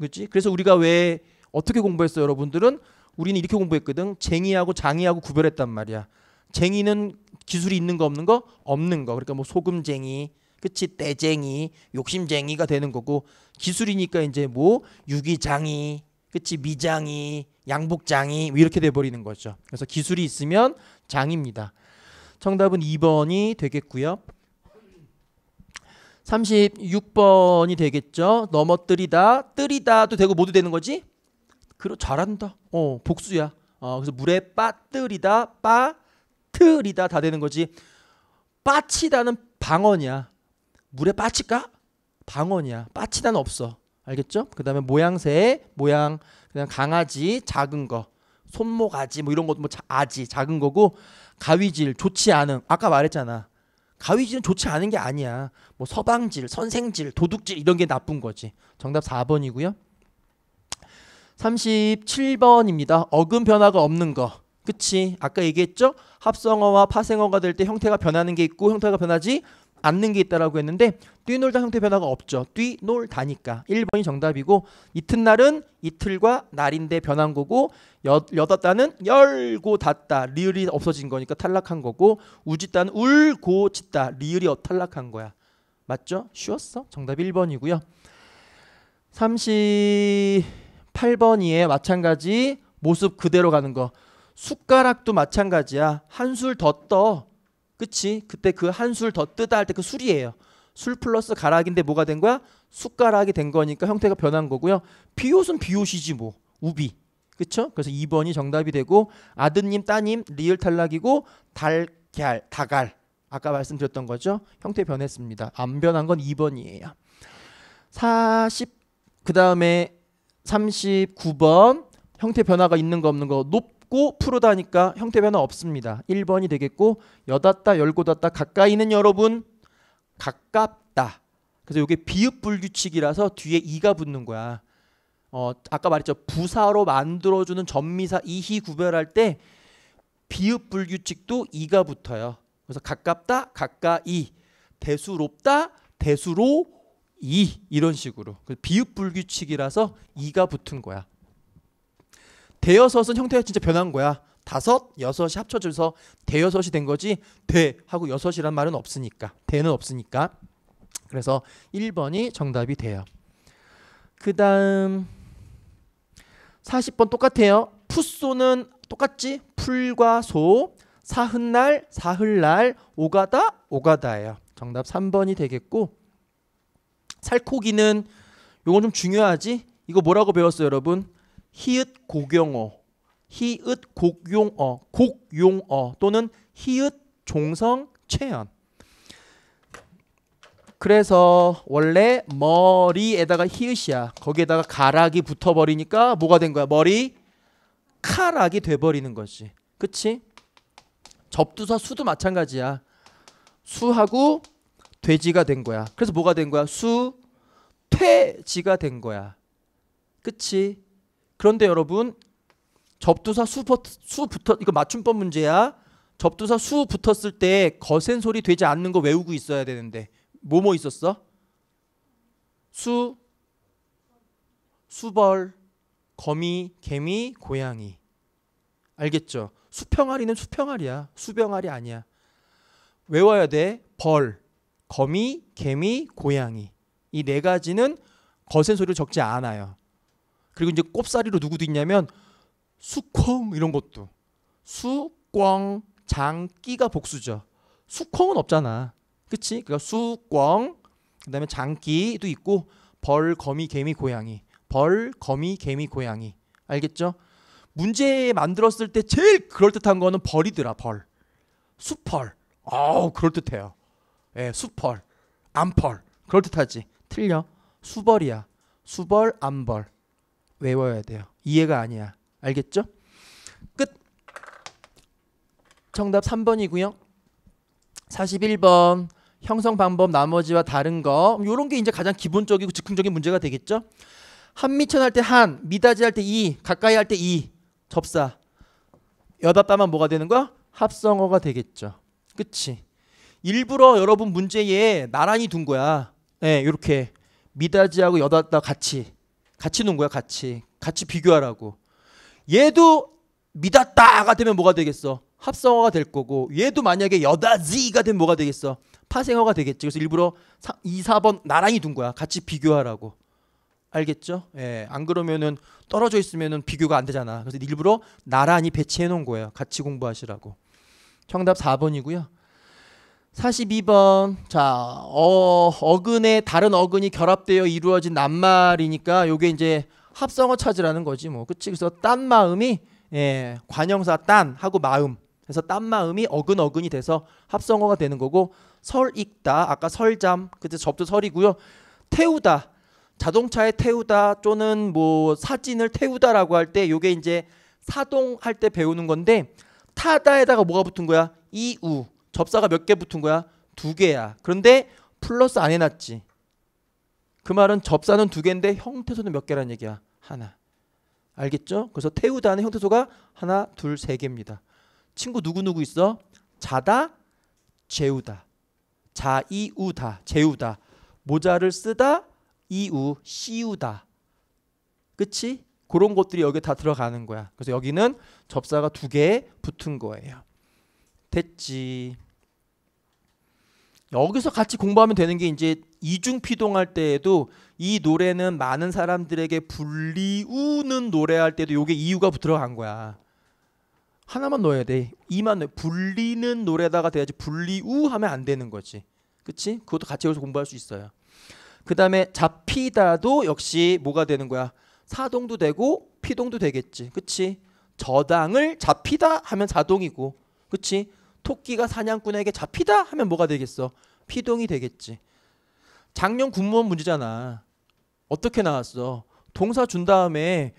그치? 그래서 우리가 왜 어떻게 공부했어요 여러분들은? 우리는 이렇게 공부했거든. 쟁이하고 장이하고 구별했단 말이야. 쟁이는 기술이 있는 거 없는 거? 없는 거. 그러니까 뭐 소금쟁이, 그치 떼쟁이 욕심쟁이가 되는 거고 기술이니까 이제 뭐 유기장이 그치 미장이 양복장이 뭐 이렇게 돼버리는 거죠 그래서 기술이 있으면 장입니다 정답은 2번이 되겠고요 36번이 되겠죠 넘어뜨리다 뜨리다도 되고 모두 되는 거지 그러 잘한다 어 복수야 어 그래서 물에 빠뜨리다 빠뜨리다 다 되는 거지 빠치다는 방언이야 물에 빠칠까? 방언이야. 빠치단 없어. 알겠죠? 그 다음에 모양새, 모양, 그냥 강아지, 작은 거, 손목아지뭐 이런 것도 뭐 자, 아지, 작은 거고, 가위질, 좋지 않은, 아까 말했잖아. 가위질은 좋지 않은 게 아니야. 뭐 서방질, 선생질, 도둑질 이런 게 나쁜 거지. 정답 4번이고요. 37번입니다. 어근 변화가 없는 거. 그치? 아까 얘기했죠? 합성어와 파생어가 될 때 형태가 변하는 게 있고 형태가 변하지 않는 게 있다라고 했는데 뛰놀다 형태 변화가 없죠. 뛰놀다니까 1번이 정답이고 이튿날은 이틀과 날인데 변한 거고 여, 여닫다는 열고 닫다 리을이 없어진 거니까 탈락한 거고 우짓다는 울고 짓다 리을이 어, 탈락한 거야. 맞죠? 쉬웠어. 정답 1번이고요. 38번이에 마찬가지 모습 그대로 가는 거. 숟가락도 마찬가지야. 한술더 떠. 그치? 그때 그한술더 뜨다 할 때 그 술이에요. 술 플러스 가락인데 뭐가 된 거야? 숟가락이 된 거니까 형태가 변한 거고요. 비옷은 비옷이지 뭐. 우비. 그쵸? 그래서 2번이 정답이 되고 아드님, 따님, 리을 탈락이고 달걀, 다갈. 아까 말씀드렸던 거죠. 형태 변했습니다. 안 변한 건 2번이에요. 40, 그 다음에 39번. 형태 변화가 있는 거 없는 거 높, 닫고 풀어다니까 형태 변화 없습니다. 1번이 되겠고 여닫다 열고닫다 가까이는 여러분 가깝다. 그래서 이게 비읍 불규칙이라서 뒤에 이가 붙는 거야. 어 아까 말했죠 부사로 만들어주는 전미사 이히 구별할 때 비읍 불규칙도 이가 붙어요. 그래서 가깝다 가까이 대수롭다 대수로 이 이런 식으로 비읍 불규칙이라서 이가 붙은 거야. 대여섯은 형태가 진짜 변한 거야. 다섯, 여섯이 합쳐져서 대여섯이 된 거지 대 하고 여섯이란 말은 없으니까 대는 없으니까 그래서 1번이 정답이 돼요. 그 다음 40번 똑같아요. 풋소는 똑같지? 풀과 소, 사흔날, 사흘날, 오가다, 오가다예요. 정답 3번이 되겠고 살코기는 요건 좀 중요하지? 이거 뭐라고 배웠어요 여러분? 히읗 곡용어, 히읗 곡용어, 곡용어 또는 히읗 종성 체현. 그래서 원래 머리에다가 히읗이야. 거기에다가 가락이 붙어버리니까 뭐가 된 거야? 머리 카락이 돼버리는 거지. 그치? 접두사 수도 마찬가지야. 수하고 돼지가 된 거야. 그래서 뭐가 된 거야? 수, 퇴지가 된 거야. 그치? 그런데 여러분 접두사 수, 붙, 수 붙어 이거 맞춤법 문제야. 접두사 수 붙었을 때 거센 소리 되지 않는 거 외우고 있어야 되는데 뭐뭐 있었어? 수 수벌 거미 개미 고양이 알겠죠? 수평아리는 수평아리야 수병아리 아니야 외워야 돼. 벌 거미 개미 고양이 이 네 가지는 거센 소리를 적지 않아요. 그리고 이제 꼽사리로 누구도 있냐면 수콩 이런 것도 수꽝 장끼가 복수죠. 수콩은 없잖아. 그치? 그러니까 수꽝 그다음에 장끼도 있고 벌, 거미, 개미, 고양이 벌, 거미, 개미, 고양이 알겠죠? 문제 만들었을 때 제일 그럴듯한 거는 벌이더라 벌 수펄 아우 그럴듯해요 예 수펄 암펄 그럴듯하지 틀려 수벌이야 수벌 암벌 외워야 돼요. 이해가 아니야. 알겠죠? 끝. 정답 3번이고요. 41번 형성 방법 나머지와 다른 거요런게 이제 가장 기본적이고 즉흥적인 문제가 되겠죠. 한미천 할 때 한, 미다지 할 때 이, 가까이 할 때 이, 접사. 여다 따만 뭐가 되는 거야? 합성어가 되겠죠. 그치? 일부러 여러분 문제에 나란히 둔 거야. 예, 네, 요렇게 미다지하고 여다 따 같이. 같이 논거야 같이. 같이 비교하라고. 얘도 믿었다가 되면 뭐가 되겠어? 합성어가 될 거고 얘도 만약에 여다지가 되면 뭐가 되겠어? 파생어가 되겠지. 그래서 일부러 2, 4번 나란히 둔 거야. 같이 비교하라고. 알겠죠? 예. 안 그러면은 떨어져 있으면은 비교가 안 되잖아. 그래서 일부러 나란히 배치해 놓은 거예요. 같이 공부하시라고. 정답 4번이고요. 42번 자 어, 어근에 다른 어근이 결합되어 이루어진 낱말이니까 요게 이제 합성어 찾으라는 거지 뭐 그치 그래서 딴 마음이 예 관형사 딴 하고 마음 그래서 딴 마음이 어근 어근이 돼서 합성어가 되는 거고 설 익다 아까 설잠 그때 접도 설이고요 태우다 자동차에 태우다 또는 뭐 사진을 태우다라고 할 때 요게 이제 사동할 때 배우는 건데 타다에다가 뭐가 붙은 거야 이우 접사가 몇 개 붙은 거야? 두 개야. 그런데 플러스 안 해놨지. 그 말은 접사는 두 개인데 형태소는 몇개라는 얘기야? 하나. 알겠죠? 그래서 태우다는 형태소가 하나, 둘, 세 개입니다. 친구 누구누구 있어? 자다, 재우다. 자이우다, 재우다. 모자를 쓰다, 이우, 씌우다. 그치? 그런 것들이 여기 다 들어가는 거야. 그래서 여기는 접사가 두 개 붙은 거예요. 답했지. 여기서 같이 공부하면 되는 게 이제 이중 피동할 때에도 이 노래는 많은 사람들에게 불리우는 노래할 때도 이게 이유가 들어간 거야. 하나만 넣어야 돼. 이만 넣어야. 불리는 노래다가 돼야지 불리우하면 안 되는 거지. 그치? 그것도 같이 여기서 공부할 수 있어요. 그 다음에 잡히다도 역시 뭐가 되는 거야? 사동도 되고 피동도 되겠지. 그치? 저당을 잡히다 하면 사동이고 그치? 토끼가 사냥꾼에게 잡히다 하면 뭐가 되겠어? 피동이 되겠지. 작년 군무원 문제잖아. 어떻게 나왔어? 동사 준 다음에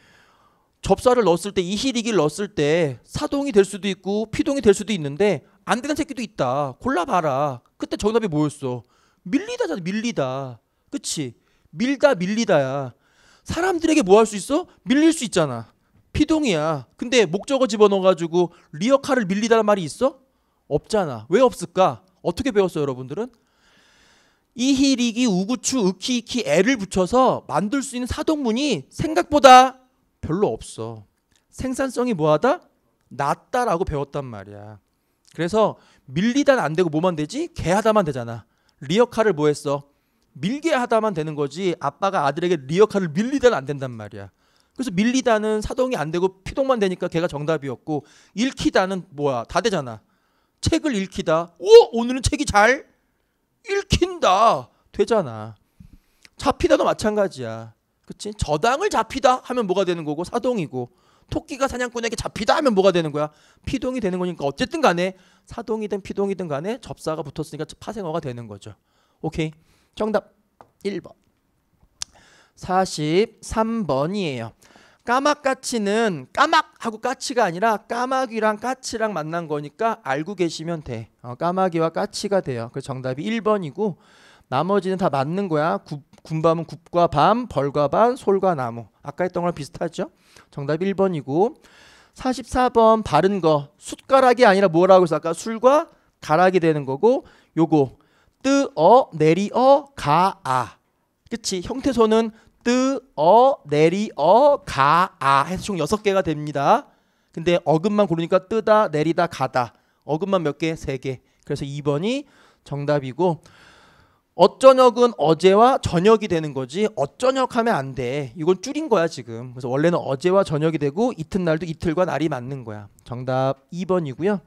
접사를 넣었을 때 이히리기를 넣었을 때 사동이 될 수도 있고 피동이 될 수도 있는데 안 되는 새끼도 있다. 골라봐라. 그때 정답이 뭐였어? 밀리다잖아. 밀리다. 그치? 밀다 밀리다야. 사람들에게 뭐 할 수 있어? 밀릴 수 있잖아. 피동이야. 근데 목적어 집어넣어가지고 리어카를 밀리다란 말이 있어? 없잖아. 왜 없을까? 어떻게 배웠어요, 여러분들은? 이히리기 우구추 으키이키 애를 붙여서 만들 수 있는 사동문이 생각보다 별로 없어. 생산성이 뭐하다? 낮다라고 배웠단 말이야. 그래서 밀리단 안 되고 뭐만 되지? 개하다만 되잖아. 리어카를 뭐 했어? 밀게 하다만 되는 거지 아빠가 아들에게 리어카를 밀리단 안 된단 말이야. 그래서 밀리다는 사동이 안 되고 피동만 되니까 걔가 정답이었고 읽히다는 뭐야 다 되잖아. 책을 읽히다. 오, 오늘은 책이 잘 읽힌다. 되잖아. 잡히다도 마찬가지야. 그치? 저당을 잡히다 하면 뭐가 되는 거고 사동이고 토끼가 사냥꾼에게 잡히다 하면 뭐가 되는 거야? 피동이 되는 거니까 어쨌든 간에 사동이든 피동이든 간에 접사가 붙었으니까 파생어가 되는 거죠. 오케이. 정답 1번. 43번이에요. 까막까치는 까막하고 까치가 아니라 까마귀랑 까치랑 만난 거니까 알고 계시면 돼. 어, 까마귀와 까치가 돼요. 그 정답이 1번이고 나머지는 다 맞는 거야. 굽, 군밤은 굽과 밤, 벌과 밤, 솔과 나무. 아까 했던 거랑 비슷하죠? 정답 1번이고 44번 바른 거 숟가락이 아니라 뭐라고 해서 아까 술과 가락이 되는 거고 요거 뜨어 내리어 가아 그치 형태소는 뜨, 어, 내리, 어, 가, 아 해서 총 6개가 됩니다. 근데 어근만 고르니까 뜨다, 내리다, 가다. 어근만 몇 개? 3개. 그래서 2번이 정답이고 어쩌녁은 어제와 저녁이 되는 거지 어쩌녁 하면 안 돼. 이건 줄인 거야 지금. 그래서 원래는 어제와 저녁이 되고 이튿날도 이틀과 날이 맞는 거야. 정답 2번이고요.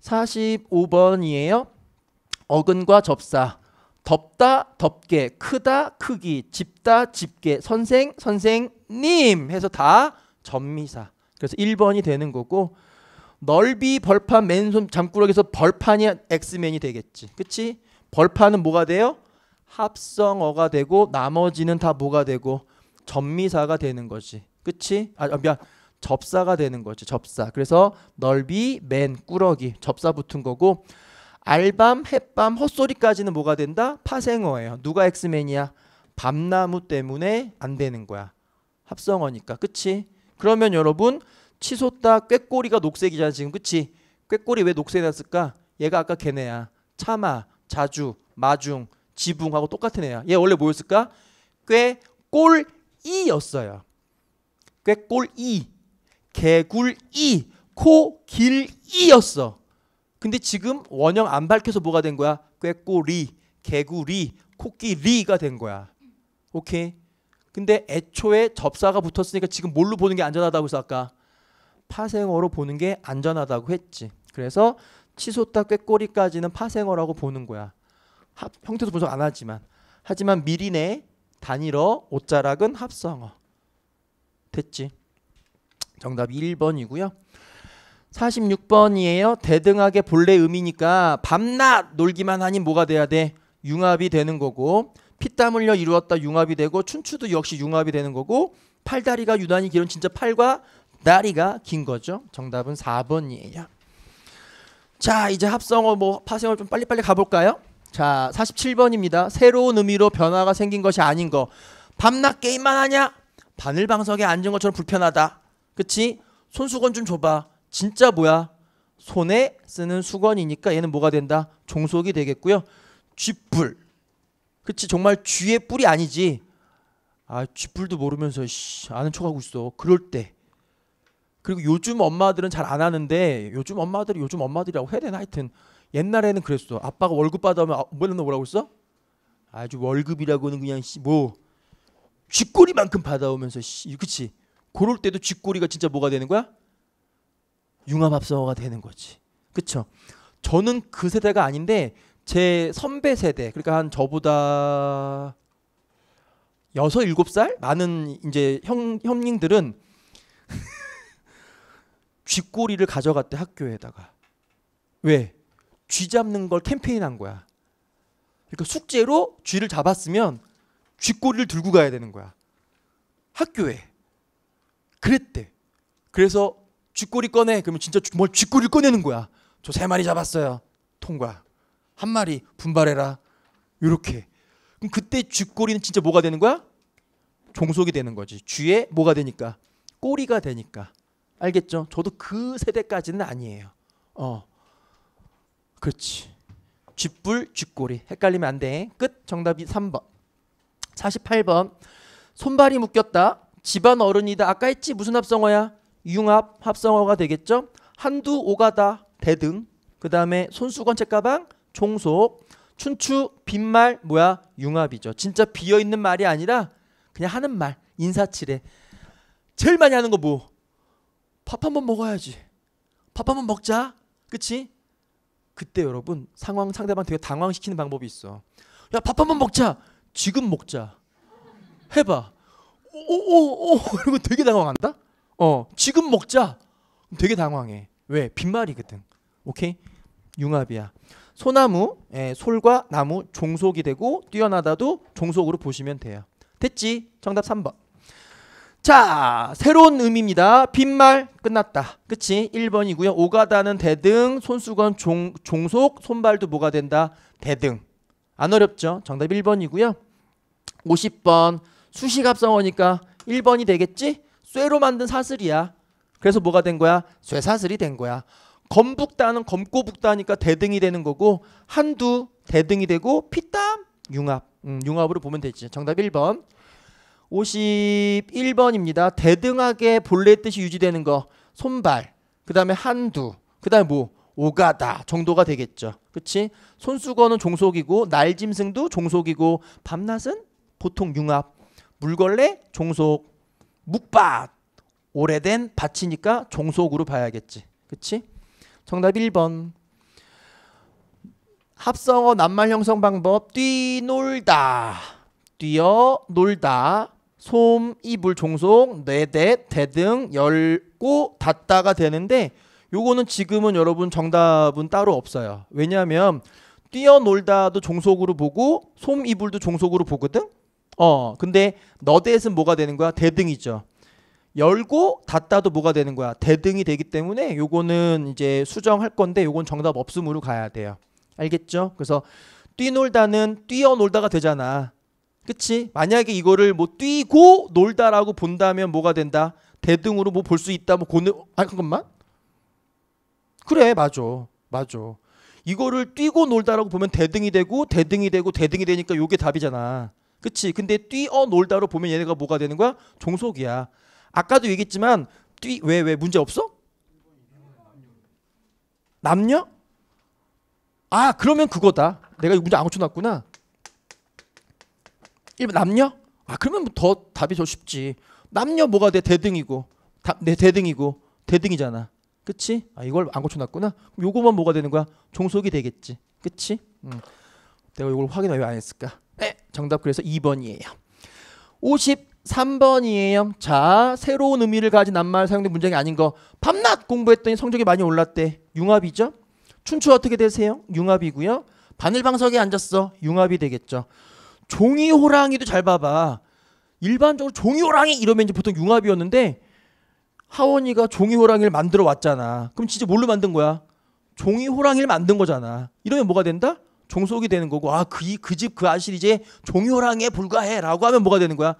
45번이에요. 어근과 접사. 덥다 덥게 크다 크기 집다 집게 선생 선생님 해서 다 전미사 그래서 1번이 되는 거고 넓이 벌판 맨손 잠꾸러기에서 벌판이 엑스맨이 되겠지 그치 벌판은 뭐가 돼요 합성어가 되고 나머지는 다 뭐가 되고 전미사가 되는 거지 그치 아, 아 미안 접사가 되는 거지 접사 그래서 넓이 맨 꾸러기 접사 붙은 거고 알밤, 햇밤, 헛소리까지는 뭐가 된다? 파생어예요. 누가 엑스맨이야? 밤나무 때문에 안 되는 거야. 합성어니까. 그치? 그러면 여러분 치솟다 꾀꼬리가 녹색이잖아 지금. 그치? 꾀꼬리 왜 녹색이 났을까? 얘가 아까 걔네야. 차마, 자주, 마중, 지붕하고 똑같은 애야. 얘 원래 뭐였을까? 꾀꼴이였어요. 꾀꼴이, 개굴이, 코길이였어. 근데 지금 원형 안 밝혀서 뭐가 된 거야? 꾀꼬리, 개구리, 코끼리가 된 거야. 오케이. 근데 애초에 접사가 붙었으니까 지금 뭘로 보는 게 안전하다고 했어 아까 파생어로 보는 게 안전하다고 했지. 그래서 치솟다 꾀꼬리까지는 파생어라고 보는 거야. 합, 형태도 분석 안 하지만 하지만 미리네 단일어 옷자락은 합성어 됐지. 정답 1번이고요. 46번이에요. 대등하게 본래 의미니까 밤낮 놀기만 하니 뭐가 돼야 돼? 융합이 되는 거고 피땀 흘려 이루었다 융합이 되고 춘추도 역시 융합이 되는 거고 팔다리가 유난히 길은 진짜 팔과 다리가 긴 거죠. 정답은 4번이에요. 자 이제 합성어 뭐 파생어 좀 빨리빨리 가볼까요? 자 47번입니다. 새로운 의미로 변화가 생긴 것이 아닌 거. 밤낮 게임만 하냐? 바늘방석에 앉은 것처럼 불편하다. 그치? 손수건 좀 줘봐. 진짜 뭐야? 손에 쓰는 수건이니까 얘는 뭐가 된다? 종속이 되겠고요. 쥐뿔. 그치 정말 쥐의 뿔이 아니지. 아 쥐뿔도 모르면서 씨, 아는 척하고 있어. 그럴 때. 그리고 요즘 엄마들은 잘 안 하는데 요즘 엄마들이 요즘 엄마들이라고 해야 되나 하여튼 옛날에는 그랬어. 아빠가 월급 받아오면 아, 뭐는 뭐라고 했어? 아주 월급이라고는 그냥 씨, 뭐 쥐꼬리만큼 받아오면서 씨, 그치? 그럴 때도 쥐꼬리가 진짜 뭐가 되는 거야? 융합합성어가 되는 거지. 그쵸? 저는 그 세대가 아닌데 제 선배 세대 그러니까 한 저보다 여섯 일살 많은 이제 형 형님들은 쥐꼬리를 가져갔대 학교에다가 왜 쥐 잡는 걸 캠페인한 거야. 그러니까 숙제로 쥐를 잡았으면 쥐꼬리를 들고 가야 되는 거야. 학교에 그랬대. 그래서 쥐꼬리 꺼내. 그러면 진짜 뭘쥐꼬리 꺼내는 거야. 저 세 마리 잡았어요. 통과. 한 마리 분발해라. 요렇게 그럼 그때 쥐꼬리는 진짜 뭐가 되는 거야? 종속이 되는 거지. 쥐에 뭐가 되니까 꼬리가 되니까. 알겠죠? 저도 그 세대까지는 아니에요. 어. 그렇지. 쥐뿔, 쥐꼬리. 헷갈리면 안 돼. 끝. 정답이 3번. 48번. 손발이 묶였다. 집안 어른이다. 아까 했지? 무슨 합성어야? 융합 합성어가 되겠죠. 한두 오가다 대등 그 다음에 손수건 책가방 종속 춘추 빈말 뭐야 융합이죠. 진짜 비어있는 말이 아니라 그냥 하는 말 인사치레 제일 많이 하는 거 뭐? 밥 한 번 먹어야지. 밥 한 번 먹자. 그치? 그때 여러분 상황 상대방 되게 당황시키는 방법이 있어. 야 밥 한 번 먹자. 지금 먹자. 해봐. 오오오 오, 이러면 되게 당황한다. 어, 지금 먹자. 되게 당황해. 왜? 빈말이거든. 오케이? 융합이야. 소나무, 에, 예, 솔과 나무 종속이 되고 뛰어나다도 종속으로 보시면 돼요. 됐지? 정답 3번. 자, 새로운 의미입니다. 빈말 끝났다. 그치? 1번이고요. 오가다는 대등, 손수건 종, 종속, 손발도 뭐가 된다? 대등. 안 어렵죠? 정답 1번이고요. 50번 수시합성어니까 1번이 되겠지? 쇠로 만든 사슬이야. 그래서 뭐가 된 거야? 쇠사슬이 된 거야. 검북다는 검고북다니까 대등이 되는 거고 한두 대등이 되고 피땀 융합. 음, 융합으로 보면 되지. 정답 1번. 51번입니다. 대등하게 본래 뜻이 유지되는 거. 손발. 그다음에 한두. 그다음에 뭐? 오가다 정도가 되겠죠. 그치? 손수건은 종속이고 날짐승도 종속이고 밤낮은 보통 융합. 물걸레 종속. 묵밭 오래된 밭이니까 종속으로 봐야겠지. 그치? 정답 1번 합성어 낱말 형성 방법 뛰놀다 뛰어 놀다 솜, 이불, 종속, 뇌대, 대등, 열고, 닫다가 되는데 요거는 지금은 여러분 정답은 따로 없어요. 왜냐하면 뛰어놀다도 종속으로 보고 솜, 이불도 종속으로 보거든. 어, 근데 너댓은 뭐가 되는 거야? 대등이죠. 열고 닫다도 뭐가 되는 거야? 대등이 되기 때문에 요거는 이제 수정할 건데 요건 정답 없음으로 가야 돼요. 알겠죠? 그래서 뛰놀다는 뛰어놀다가 되잖아. 그치? 만약에 이거를 뭐 뛰고 놀다라고 본다면 뭐가 된다? 대등으로 뭐 볼 수 있다 뭐 고는 아 잠깐만 그래 맞아 맞아 이거를 뛰고 놀다라고 보면 대등이 되고 대등이 되고 대등이 되니까 요게 답이잖아 그치? 근데 뛰어놀다로 보면 얘네가 뭐가 되는 거야? 종속이야. 아까도 얘기했지만 뛰왜왜 문제 없어? 남녀? 아 그러면 그거다. 내가 문제 안 고쳐놨구나. 1번 남녀? 아 그러면 더 답이 더 쉽지. 남녀 뭐가 돼? 대등이고. 다, 내 대등이고. 대등이잖아. 그치? 아 이걸 안 고쳐놨구나. 요거만 뭐가 되는 거야? 종속이 되겠지. 그치? 음. 내가 이걸 확인을 왜 안 했을까? 정답 그래서 2번이에요. 53번이에요. 자, 새로운 의미를 가진 낱말 사용된 문장이 아닌 거 밤낮 공부했더니 성적이 많이 올랐대. 융합이죠. 춘추 어떻게 되세요? 융합이고요. 바늘방석에 앉았어. 융합이 되겠죠. 종이 호랑이도 잘 봐봐. 일반적으로 종이 호랑이 이러면 이제 보통 융합이었는데 하원이가 종이 호랑이를 만들어 왔잖아. 그럼 진짜 뭘로 만든 거야? 종이 호랑이를 만든 거잖아. 이러면 뭐가 된다? 종속이 되는 거고 아그 그 집그 그 아실 이제 종효랑에 불과해라고 하면 뭐가 되는 거야?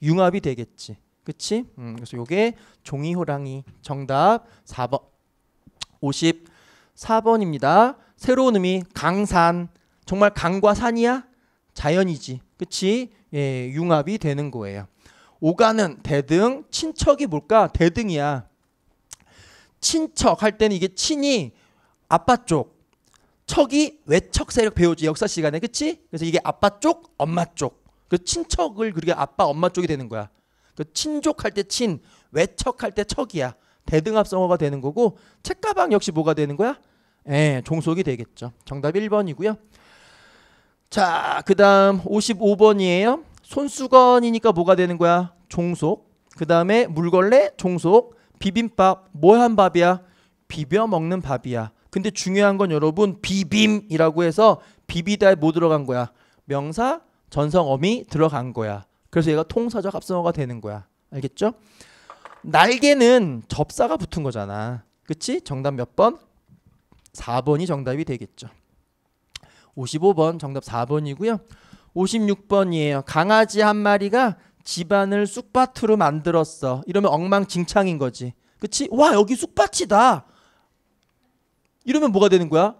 융합이 되겠지. 그치? 음, 그래서 요게 종이 호랑이 정답 4번 54번입니다. 새로운 의미 강산 정말 강과 산이야? 자연이지. 그치? 예, 융합이 되는 거예요. 오가는 대등 친척이 뭘까? 대등이야. 친척 할 때는 이게 친이 아빠 쪽 척이 외척 세력 배우지 역사 시간에 그치? 그래서 이게 아빠 쪽, 엄마 쪽. 그 친척을 그렇게 아빠, 엄마 쪽이 되는 거야. 그 친족할 때 친, 외척할 때 척이야. 대등합성어가 되는 거고 책가방 역시 뭐가 되는 거야? 예, 종속이 되겠죠. 정답 1번이고요. 자, 그다음 55번이에요. 손수건이니까 뭐가 되는 거야? 종속. 그다음에 물걸레 종속. 비빔밥 뭐 한 밥이야? 비벼 먹는 밥이야. 근데 중요한 건 여러분 비빔이라고 해서 비비다에 뭐 들어간 거야? 명사 전성어미 들어간 거야. 그래서 얘가 통사적 합성어가 되는 거야. 알겠죠? 날개는 접사가 붙은 거잖아. 그치? 정답 몇 번? 4번이 정답이 되겠죠. 55번 정답 4번이고요. 56번이에요. 강아지 한 마리가 집안을 쑥밭으로 만들었어. 이러면 엉망진창인 거지. 그치? 와 여기 쑥밭이다. 이러면 뭐가 되는 거야?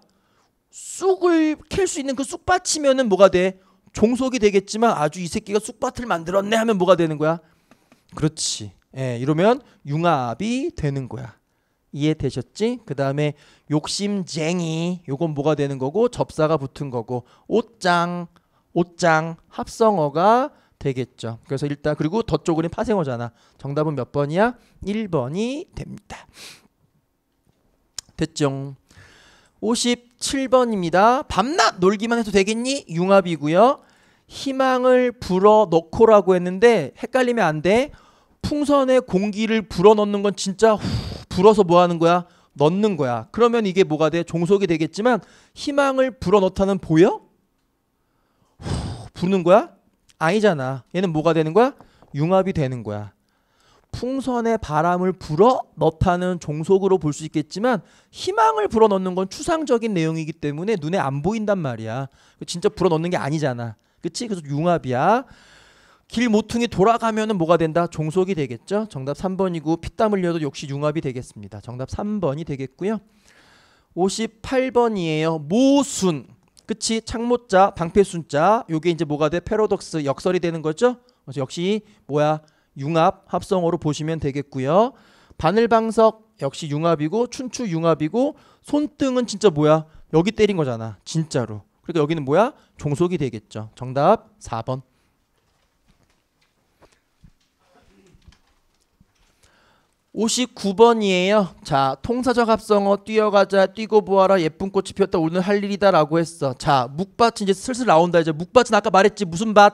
쑥을 캘 수 있는 그 쑥밭이면은 뭐가 돼? 종속이 되겠지만 아주 이 새끼가 쑥밭을 만들었네 하면 뭐가 되는 거야? 그렇지. 예, 이러면 융합이 되는 거야. 이해되셨지? 그 다음에 욕심쟁이 요건 뭐가 되는 거고 접사가 붙은 거고 옷장 옷장 합성어가 되겠죠. 그래서 일단 그리고 더 쪽은 파생어잖아. 정답은 몇 번이야? 1번이 됩니다. 됐죠. 57번입니다. 밤낮 놀기만 해도 되겠니? 융합이고요. 희망을 불어넣고라고 했는데 헷갈리면 안 돼. 풍선에 공기를 불어넣는 건 진짜 후, 불어서 뭐 하는 거야? 넣는 거야. 그러면 이게 뭐가 돼? 종속이 되겠지만 희망을 불어넣다는 보여? 후, 부는 거야? 아니잖아. 얘는 뭐가 되는 거야? 융합이 되는 거야. 풍선에 바람을 불어 넣다는 종속으로 볼 수 있겠지만 희망을 불어 넣는 건 추상적인 내용이기 때문에 눈에 안 보인단 말이야. 그 진짜 불어 넣는 게 아니잖아. 그치? 그래서 융합이야. 길 모퉁이 돌아가면 뭐가 된다? 종속이 되겠죠. 정답 3번이고 피 땀 흘려도 역시 융합이 되겠습니다. 정답 3번이 되겠고요. 58번이에요. 모순. 그치? 창모자, 방패순자. 요게 이제 뭐가 돼? 패러독스, 역설이 되는 거죠. 그래서 역시 뭐야? 융합 합성어로 보시면 되겠고요. 바늘방석 역시 융합이고 춘추 융합이고 손등은 진짜 뭐야? 여기 때린 거잖아. 진짜로. 그러니까 여기는 뭐야? 종속이 되겠죠. 정답 4번. 5 9 번이에요 자, 통사적 합성어 뛰어가자, 뛰고 보아라, 예쁜 꽃이 피었다, 오늘 할 일이다 라고 했어. 자, 묵밭이 이제 슬슬 나온다. 이제 묵밭은 아까 말했지. 무슨 밭?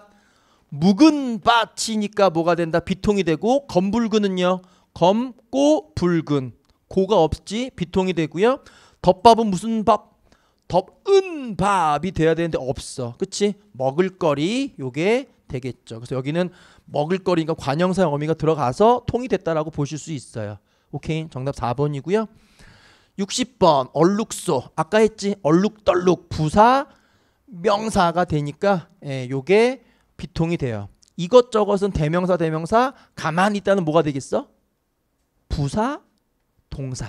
묵은 밭이니까 뭐가 된다? 비통이 되고 검붉은은요. 검고 붉은 고가 없지 비통이 되고요. 덮밥은 무슨 밥? 덮은 밥이 돼야 되는데 없어. 그치? 먹을거리 요게 되겠죠. 그래서 여기는 먹을거리니까 관형사 어미가 들어가서 통이 됐다라고 보실 수 있어요. 오케이 정답 4번이고요. 60번 얼룩소 아까 했지 얼룩덜룩 부사 명사가 되니까 예, 요게 비통이 돼요. 이것저것은 대명사 대명사 가만히 있다는 뭐가 되겠어? 부사 동사.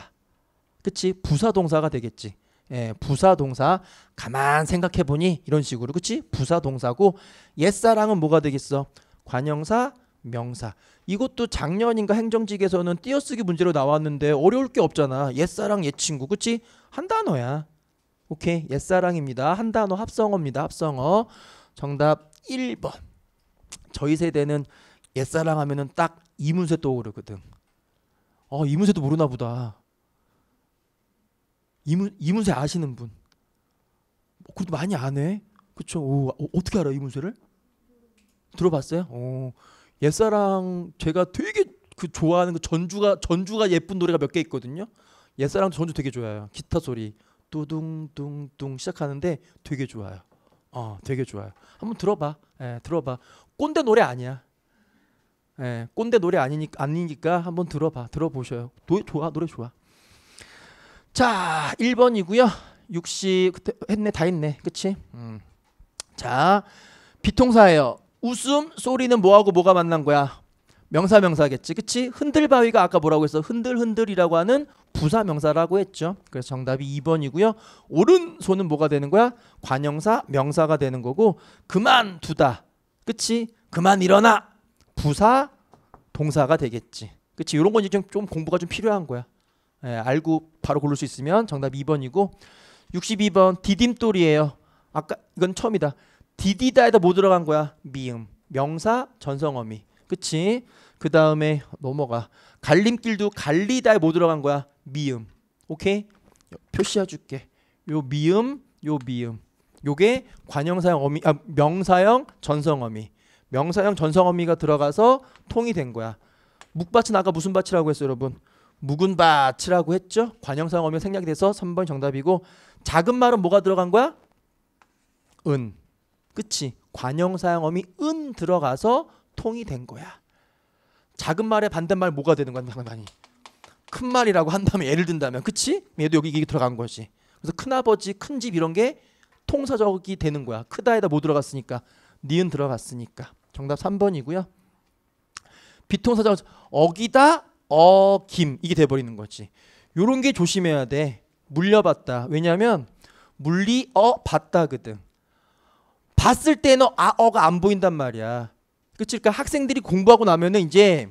그치? 부사 동사가 되겠지. 예, 부사 동사 가만 생각해 보니 이런 식으로 그치? 부사 동사고 옛사랑은 뭐가 되겠어? 관형사 명사. 이것도 작년인가 행정직에서는 띄어쓰기 문제로 나왔는데 어려울 게 없잖아. 옛사랑 옛친구 그치? 한 단어야. 오케이. 옛사랑입니다. 한 단어 합성어입니다. 합성어. 정답 1번. 저희 세대는 옛사랑 하면은 딱 이문세 떠오르거든. 어, 이문세도 모르나 보다. 이문 이문세 아시는 분. 뭐 그래도 많이 안 해. 그쵸? 오, 어, 어떻게 알아 이문세를? 들어봤어요? 오, 어. 옛사랑 제가 되게 그 좋아하는 그 전주가 전주가 예쁜 노래가 몇 개 있거든요. 옛사랑 전주 되게 좋아요. 기타 소리 뚜둥둥둥 시작하는데 되게 좋아요. 어, 되게 좋아요. 한번 들어봐. 예, 들어봐. 꼰대 노래 아니야. 예, 꼰대 노래 아니니, 아니니까 한번 들어봐. 들어보셔요. 노 좋아, 노래 좋아. 자, 1번이고요. 60 했네, 다 했네. 그치? 음. 자, 비통사예요. 웃음 소리는 뭐하고 뭐가 만난 거야? 명사 명사겠지. 그치? 흔들바위가 아까 뭐라고 했어? 흔들흔들이라고 하는 부사 명사라고 했죠. 그래서 정답이 2번이고요. 오른손은 뭐가 되는 거야? 관형사 명사가 되는 거고 그만두다. 그치? 그만 일어나. 부사 동사가 되겠지. 그치? 이런 건 이제 좀 공부가 좀 필요한 거야. 예, 알고 바로 고를 수 있으면 정답 2번이고 62번 디딤돌이에요. 아까 이건 처음이다. 디디다에다 뭐 들어간 거야? 미음. 명사 전성어미. 그치? 그 다음에 넘어가 갈림길도 갈리다에 뭐 들어간 거야? 미음. 오케이? 표시해 줄게. 요 미음, 요 미음. 요게 관형사형 어미 아 명사형 전성 어미. 명사형 전성 어미가 들어가서 통이 된 거야. 묵밭은 아까 무슨 밭이라고 했어요, 여러분? 묵은 밭이라고 했죠? 관형사형 어미가 생략이 돼서 3번 정답이고 작은 말은 뭐가 들어간 거야? 은. 끝이 관형사형 어미 은 들어가서 통이 된 거야. 작은 말의 반대말 뭐가 되는 건야당히큰 말이라고 한다면 예를 든다면 그치? 얘도 여기 이게 들어간 거지 그래서 큰아버지 큰집 이런 게 통사적이 되는 거야 크다에다 뭐 들어갔으니까 니은 들어갔으니까 정답 3번이고요 비통사적 어기다 어김 이게 돼버리는 거지 요런 게 조심해야 돼 물려봤다 왜냐하면 물리 어 봤다 그등 봤을 때는 아어가 안 보인단 말이야 그치? 그러니까 학생들이 공부하고 나면은 이제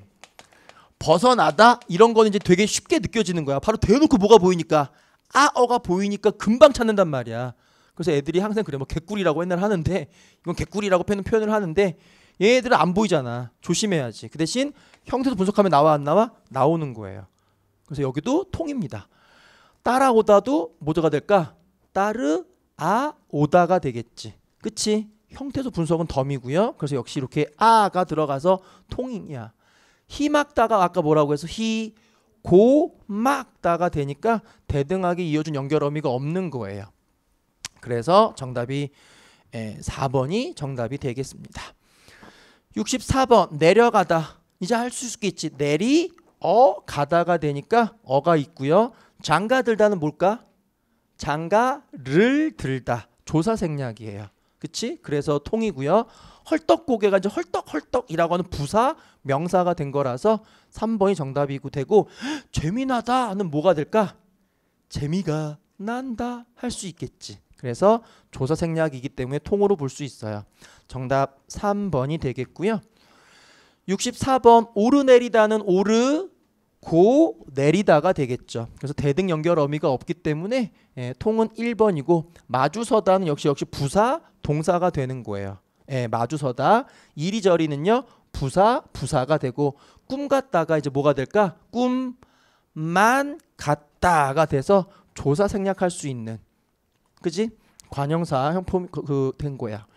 벗어나다 이런 거는 이제 되게 쉽게 느껴지는 거야. 바로 대놓고 뭐가 보이니까 아어가 보이니까 금방 찾는단 말이야. 그래서 애들이 항상 그래 뭐 개꿀이라고 옛날 하는데 이건 개꿀이라고 표현을 하는데 얘들은안 보이잖아. 조심해야지. 그 대신 형태도 분석하면 나와 안 나와 나오는 거예요. 그래서 여기도 통입니다. 따라오다도 모두가 될까? 따르 아 오다가 되겠지. 그치? 형태소 분석은 덤이고요. 그래서 역시 이렇게 아가 들어가서 통이야. 희막다가 아까 뭐라고 해서 희 고막다가 되니까 대등하게 이어준 연결 어미가 없는 거예요. 그래서 정답이 4번이 예, 정답이 되겠습니다. 64번 내려가다 이제 할 수 있겠지 내리 어 가다가 되니까 어가 있고요. 장가 들다는 뭘까? 장가를 들다 조사 생략이에요. 그치? 그래서 통이고요. 헐떡고개가 이제 헐떡헐떡이라고 하는 부사 명사가 된 거라서 3번이 정답이고 되고 재미나다 하는 뭐가 될까? 재미가 난다 할 수 있겠지. 그래서 조사 생략이기 때문에 통으로 볼 수 있어요. 정답 3번이 되겠고요. 64번 오르내리다는 오르 고 내리다가 되겠죠. 그래서 대등 연결 어미가 없기 때문에 예, 통은 1번이고 마주서다는 역시 역시 부사 동사가 되는 거예요. 예, 마주서다 이리저리는요 부사 부사가 되고 꿈 같다가 이제 뭐가 될까 꿈만 같다가 돼서 조사 생략할 수 있는 그지 관형사 형품 그, 그된 거야.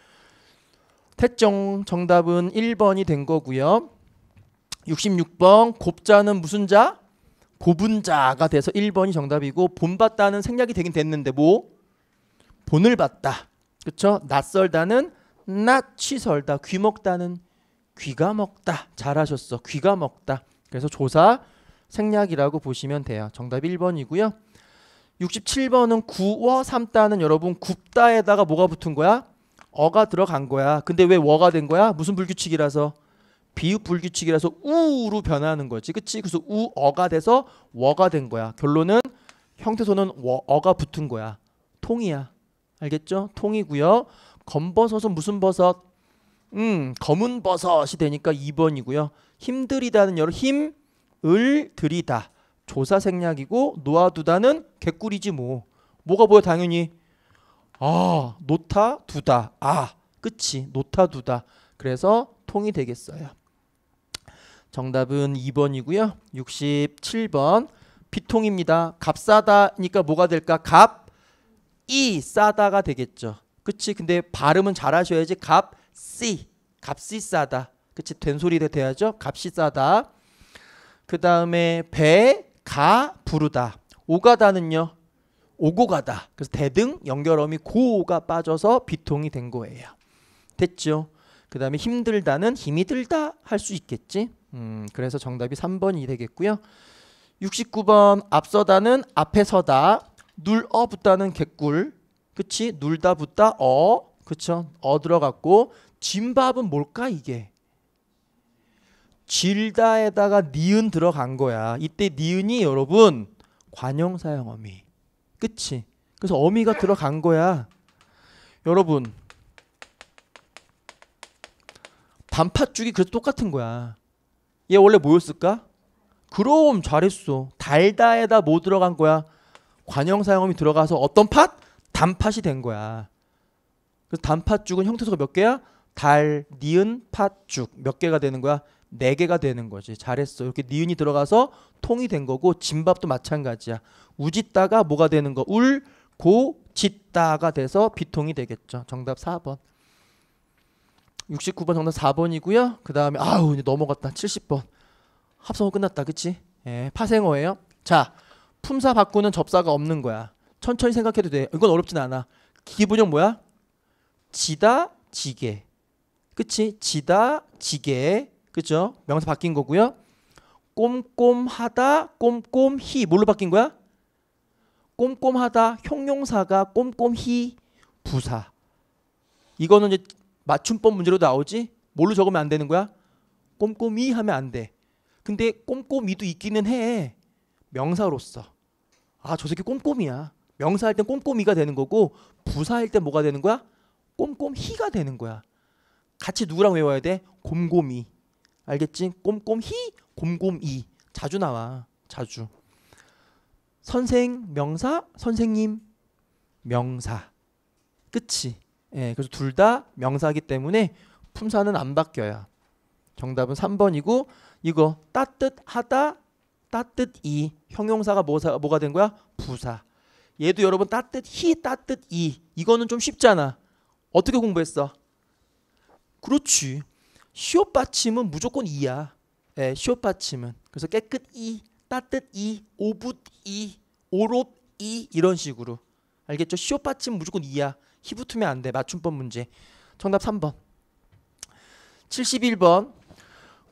태정 정답은 1번이 된 거고요. 66번 곱자는 무슨 자? 곱은 자가 돼서 1번이 정답이고 본받다는 생략이 되긴 됐는데 뭐? 본을 봤다 그쵸? 낯설다는 낯치설다. 귀먹다는 귀가 먹다. 잘하셨어. 귀가 먹다. 그래서 조사 생략이라고 보시면 돼요. 정답 1번이고요. 67번은 구워 삼다는 여러분 굽다에다가 뭐가 붙은 거야? 어가 들어간 거야. 근데 왜 워가 된 거야? 무슨 불규칙이라서? 비읍 불규칙이라서 우로 변하는 거지. 그치? 그래서 우어가 돼서 워가 된 거야. 결론은 형태소는 워, 어가 붙은 거야. 통이야. 알겠죠? 통이고요. 검버섯은 무슨 버섯? 음, 검은 버섯이 되니까 2번이고요. 힘들이다는 여러 힘, 을, 들이다. 조사 생략이고 놓아두다는 개꿀이지 뭐. 뭐가 보여 당연히. 아, 놓다, 두다. 아, 끝이 놓다, 두다. 그래서 통이 되겠어요. 정답은 2번이고요. 67번 비통입니다. 값싸다니까 뭐가 될까? 값이 싸다가 되겠죠. 그치? 근데 발음은 잘하셔야지 값이 값이 싸다. 그치? 된소리가 돼야죠. 값이 싸다. 그 다음에 배가 부르다. 오가다는요. 오고 가다. 그래서 대등 연결음이 고가 빠져서 비통이 된 거예요. 됐죠? 그 다음에 힘들다는 힘이 들다 할 수 있겠지. 음, 그래서 정답이 3번이 되겠고요. 69번 앞서다는 앞에 서다, 눌어 붙다는 개꿀, 그치? 눌다 붙다 어, 그쵸? 어 들어갔고 진밥은 뭘까 이게? 질다에다가 니은 들어간 거야. 이때 니은이 여러분 관용사형 어미, 그치? 그래서 어미가 들어간 거야. 여러분 반팥죽이 그래서 똑같은 거야. 얘 원래 뭐였을까? 그럼 잘했어. 달다에다 뭐 들어간 거야? 관형사형음이 들어가서 어떤 팟? 단팥이 된 거야. 그래서 단팥죽은 형태소가 몇 개야? 달, 니은, 팥죽 몇 개가 되는 거야? 네 개가 되는 거지. 잘했어. 이렇게 니은이 들어가서 통이 된 거고 진밥도 마찬가지야. 우짓다가 뭐가 되는 거? 울, 고, 짓다가 돼서 비통이 되겠죠. 정답 4번. 69번 정답 4번이고요. 그 다음에 아우 이제 넘어갔다 70번 합성어 끝났다 그치? 예, 파생어예요. 자 품사 바꾸는 접사가 없는 거야. 천천히 생각해도 돼. 이건 어렵진 않아. 기본형 뭐야? 지다 지게 그치? 지다 지게 그죠? 명사 바뀐 거고요. 꼼꼼하다 꼼꼼히 뭘로 바뀐 거야? 꼼꼼하다 형용사가 꼼꼼히 부사 이거는 이제 맞춤법 문제로 나오지 뭘로 적으면 안 되는 거야? 꼼꼼히 하면 안 돼. 근데 꼼꼼히도 있기는 해. 명사로서. 아, 저 새끼 꼼꼼이야. 명사할 땐 꼼꼼히가 되는 거고 부사할 땐 뭐가 되는 거야? 꼼꼼히가 되는 거야. 같이 누구랑 외워야 돼? 곰곰이. 알겠지? 꼼꼼히, 곰곰이. 자주 나와. 자주. 선생 명사, 선생님 명사. 끝이. 예, 그래서 둘 다 명사기 때문에 품사는 안바뀌어야 정답은 3번이고 이거 따뜻하다 따뜻이 형용사가 뭐사, 뭐가 된 거야? 부사. 얘도 여러분 따뜻히 따뜻이 이거는 좀 쉽잖아. 어떻게 공부했어? 그렇지. 시옷 받침은 무조건 이야. 예, 시옷 받침은. 그래서 깨끗이 따뜻이 오붓이 오롯이 이런 식으로. 알겠죠? 시옷 받침 은 무조건 이야. 히 붙으면 안 돼. 맞춤법 문제. 정답 3번. 71번.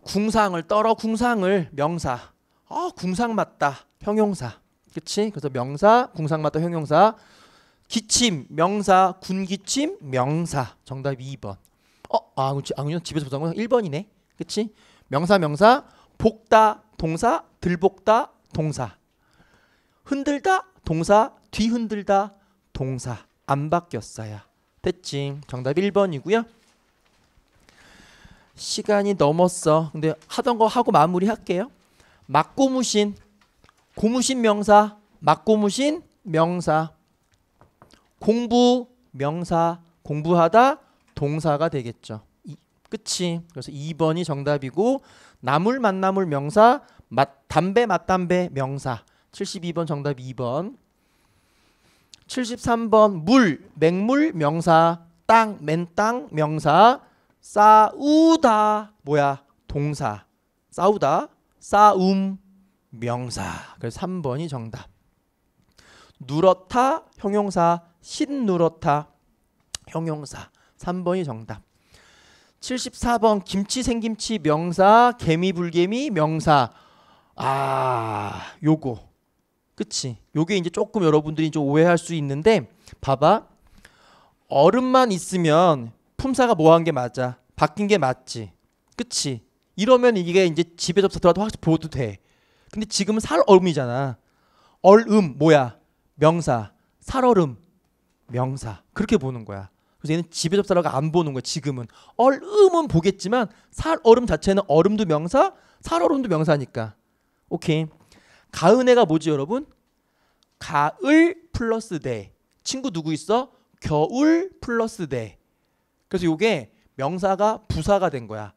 궁상을 떨어 궁상을 명사. 아, 궁상 맞다. 형용사. 그치? 그래서 명사, 궁상 맞다. 형용사. 기침, 명사, 군기침, 명사. 정답 2번. 어, 아, 그치. 아, 그냥 집에서 보던 거 1번이네. 그치? 명사, 명사, 복다, 동사, 들복다, 동사. 흔들다, 동사, 뒤흔들다, 동사. 안 바뀌었어요. 됐지. 정답 1번이고요. 시간이 넘었어. 근데 하던 거 하고 마무리할게요. 막고무신, 고무신 명사, 막고무신 명사, 공부 명사, 공부하다 동사가 되겠죠. 이, 그치? 그래서 2번이 정답이고 나물 만나물 명사, 맛, 담배 맛담배 명사. 72번 정답 2번. 73번 물, 맹물 명사, 땅, 맨땅 명사, 싸우다 뭐야? 동사. 싸우다, 싸움 명사. 그래서 3번이 정답. 누렇다 형용사, 신누렇다 형용사. 3번이 정답. 74번 김치 생김치 명사, 개미 불개미 명사. 아, 요거 그치? 요게 이제 조금 여러분들이 좀 오해할 수 있는데 봐봐. 얼음만 있으면 품사가 뭐한 게 맞아. 바뀐 게 맞지. 그치? 이러면 이게 이제 집에 접사 더라도 확실히 보도 돼. 근데 지금은 살얼음이잖아. 얼음 뭐야? 명사. 살얼음 명사. 그렇게 보는 거야. 그래서 얘는 집에 접사라고 안 보는 거야. 지금은 얼음은 보겠지만 살얼음 자체는 얼음도 명사, 살얼음도 명사니까. 오케이. 가은혜가 뭐지 여러분? 가을 플러스 대 친구 누구 있어? 겨울 플러스 대 그래서 이게 명사가 부사가 된 거야.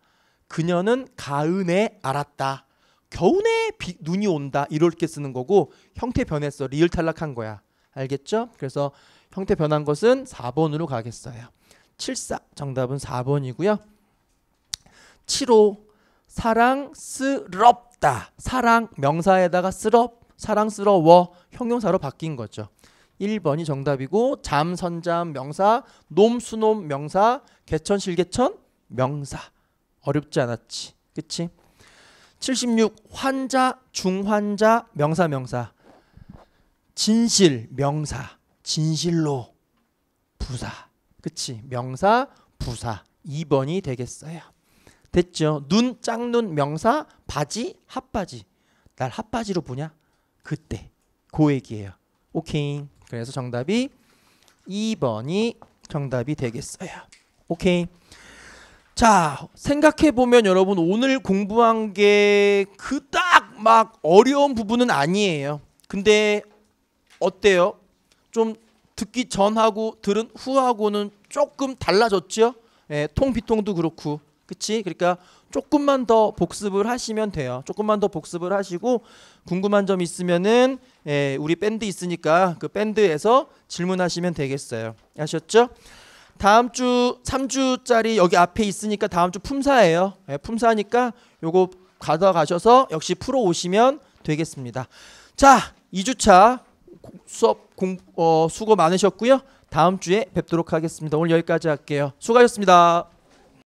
그녀는 가은에 알았다. 겨운에 비, 눈이 온다 이렇게 쓰는 거고 형태 변했어 리을 탈락한 거야 알겠죠? 그래서 형태 변한 것은 4번으로 가겠어요 74 정답은 4번이고요 75 사랑스럽 없다. 사랑 명사에다가 쓰럽 사랑스러워 형용사로 바뀐 거죠. 1번이 정답이고 잠 선잠 명사 놈 수놈 명사 개천 실개천 명사 어렵지 않았지 그치 76 환자 중환자 명사 명사 진실 명사 진실로 부사 그치 명사 부사 2번이 되겠어요 됐죠. 눈, 짝눈, 명사, 바지, 핫바지. 날 핫바지로 보냐? 그때. 고그 얘기예요. 오케이. 그래서 정답이 2번이 정답이 되겠어요. 오케이. 자, 생각해보면 여러분 오늘 공부한 게 그닥 막 어려운 부분은 아니에요. 근데 어때요? 좀 듣기 전하고 들은 후하고는 조금 달라졌죠? 예, 통비통도 그렇고. 그치? 그러니까 조금만 더 복습을 하시면 돼요. 조금만 더 복습을 하시고 궁금한 점 있으면은 예, 우리 밴드 있으니까 그 밴드에서 질문하시면 되겠어요. 아셨죠? 다음 주 3주짜리 여기 앞에 있으니까 다음 주 품사예요. 예, 품사니까 요거 가져가셔서 역시 풀어 오시면 되겠습니다. 자, 2주차 수업 공, 어, 수고 많으셨고요. 다음 주에 뵙도록 하겠습니다. 오늘 여기까지 할게요. 수고하셨습니다.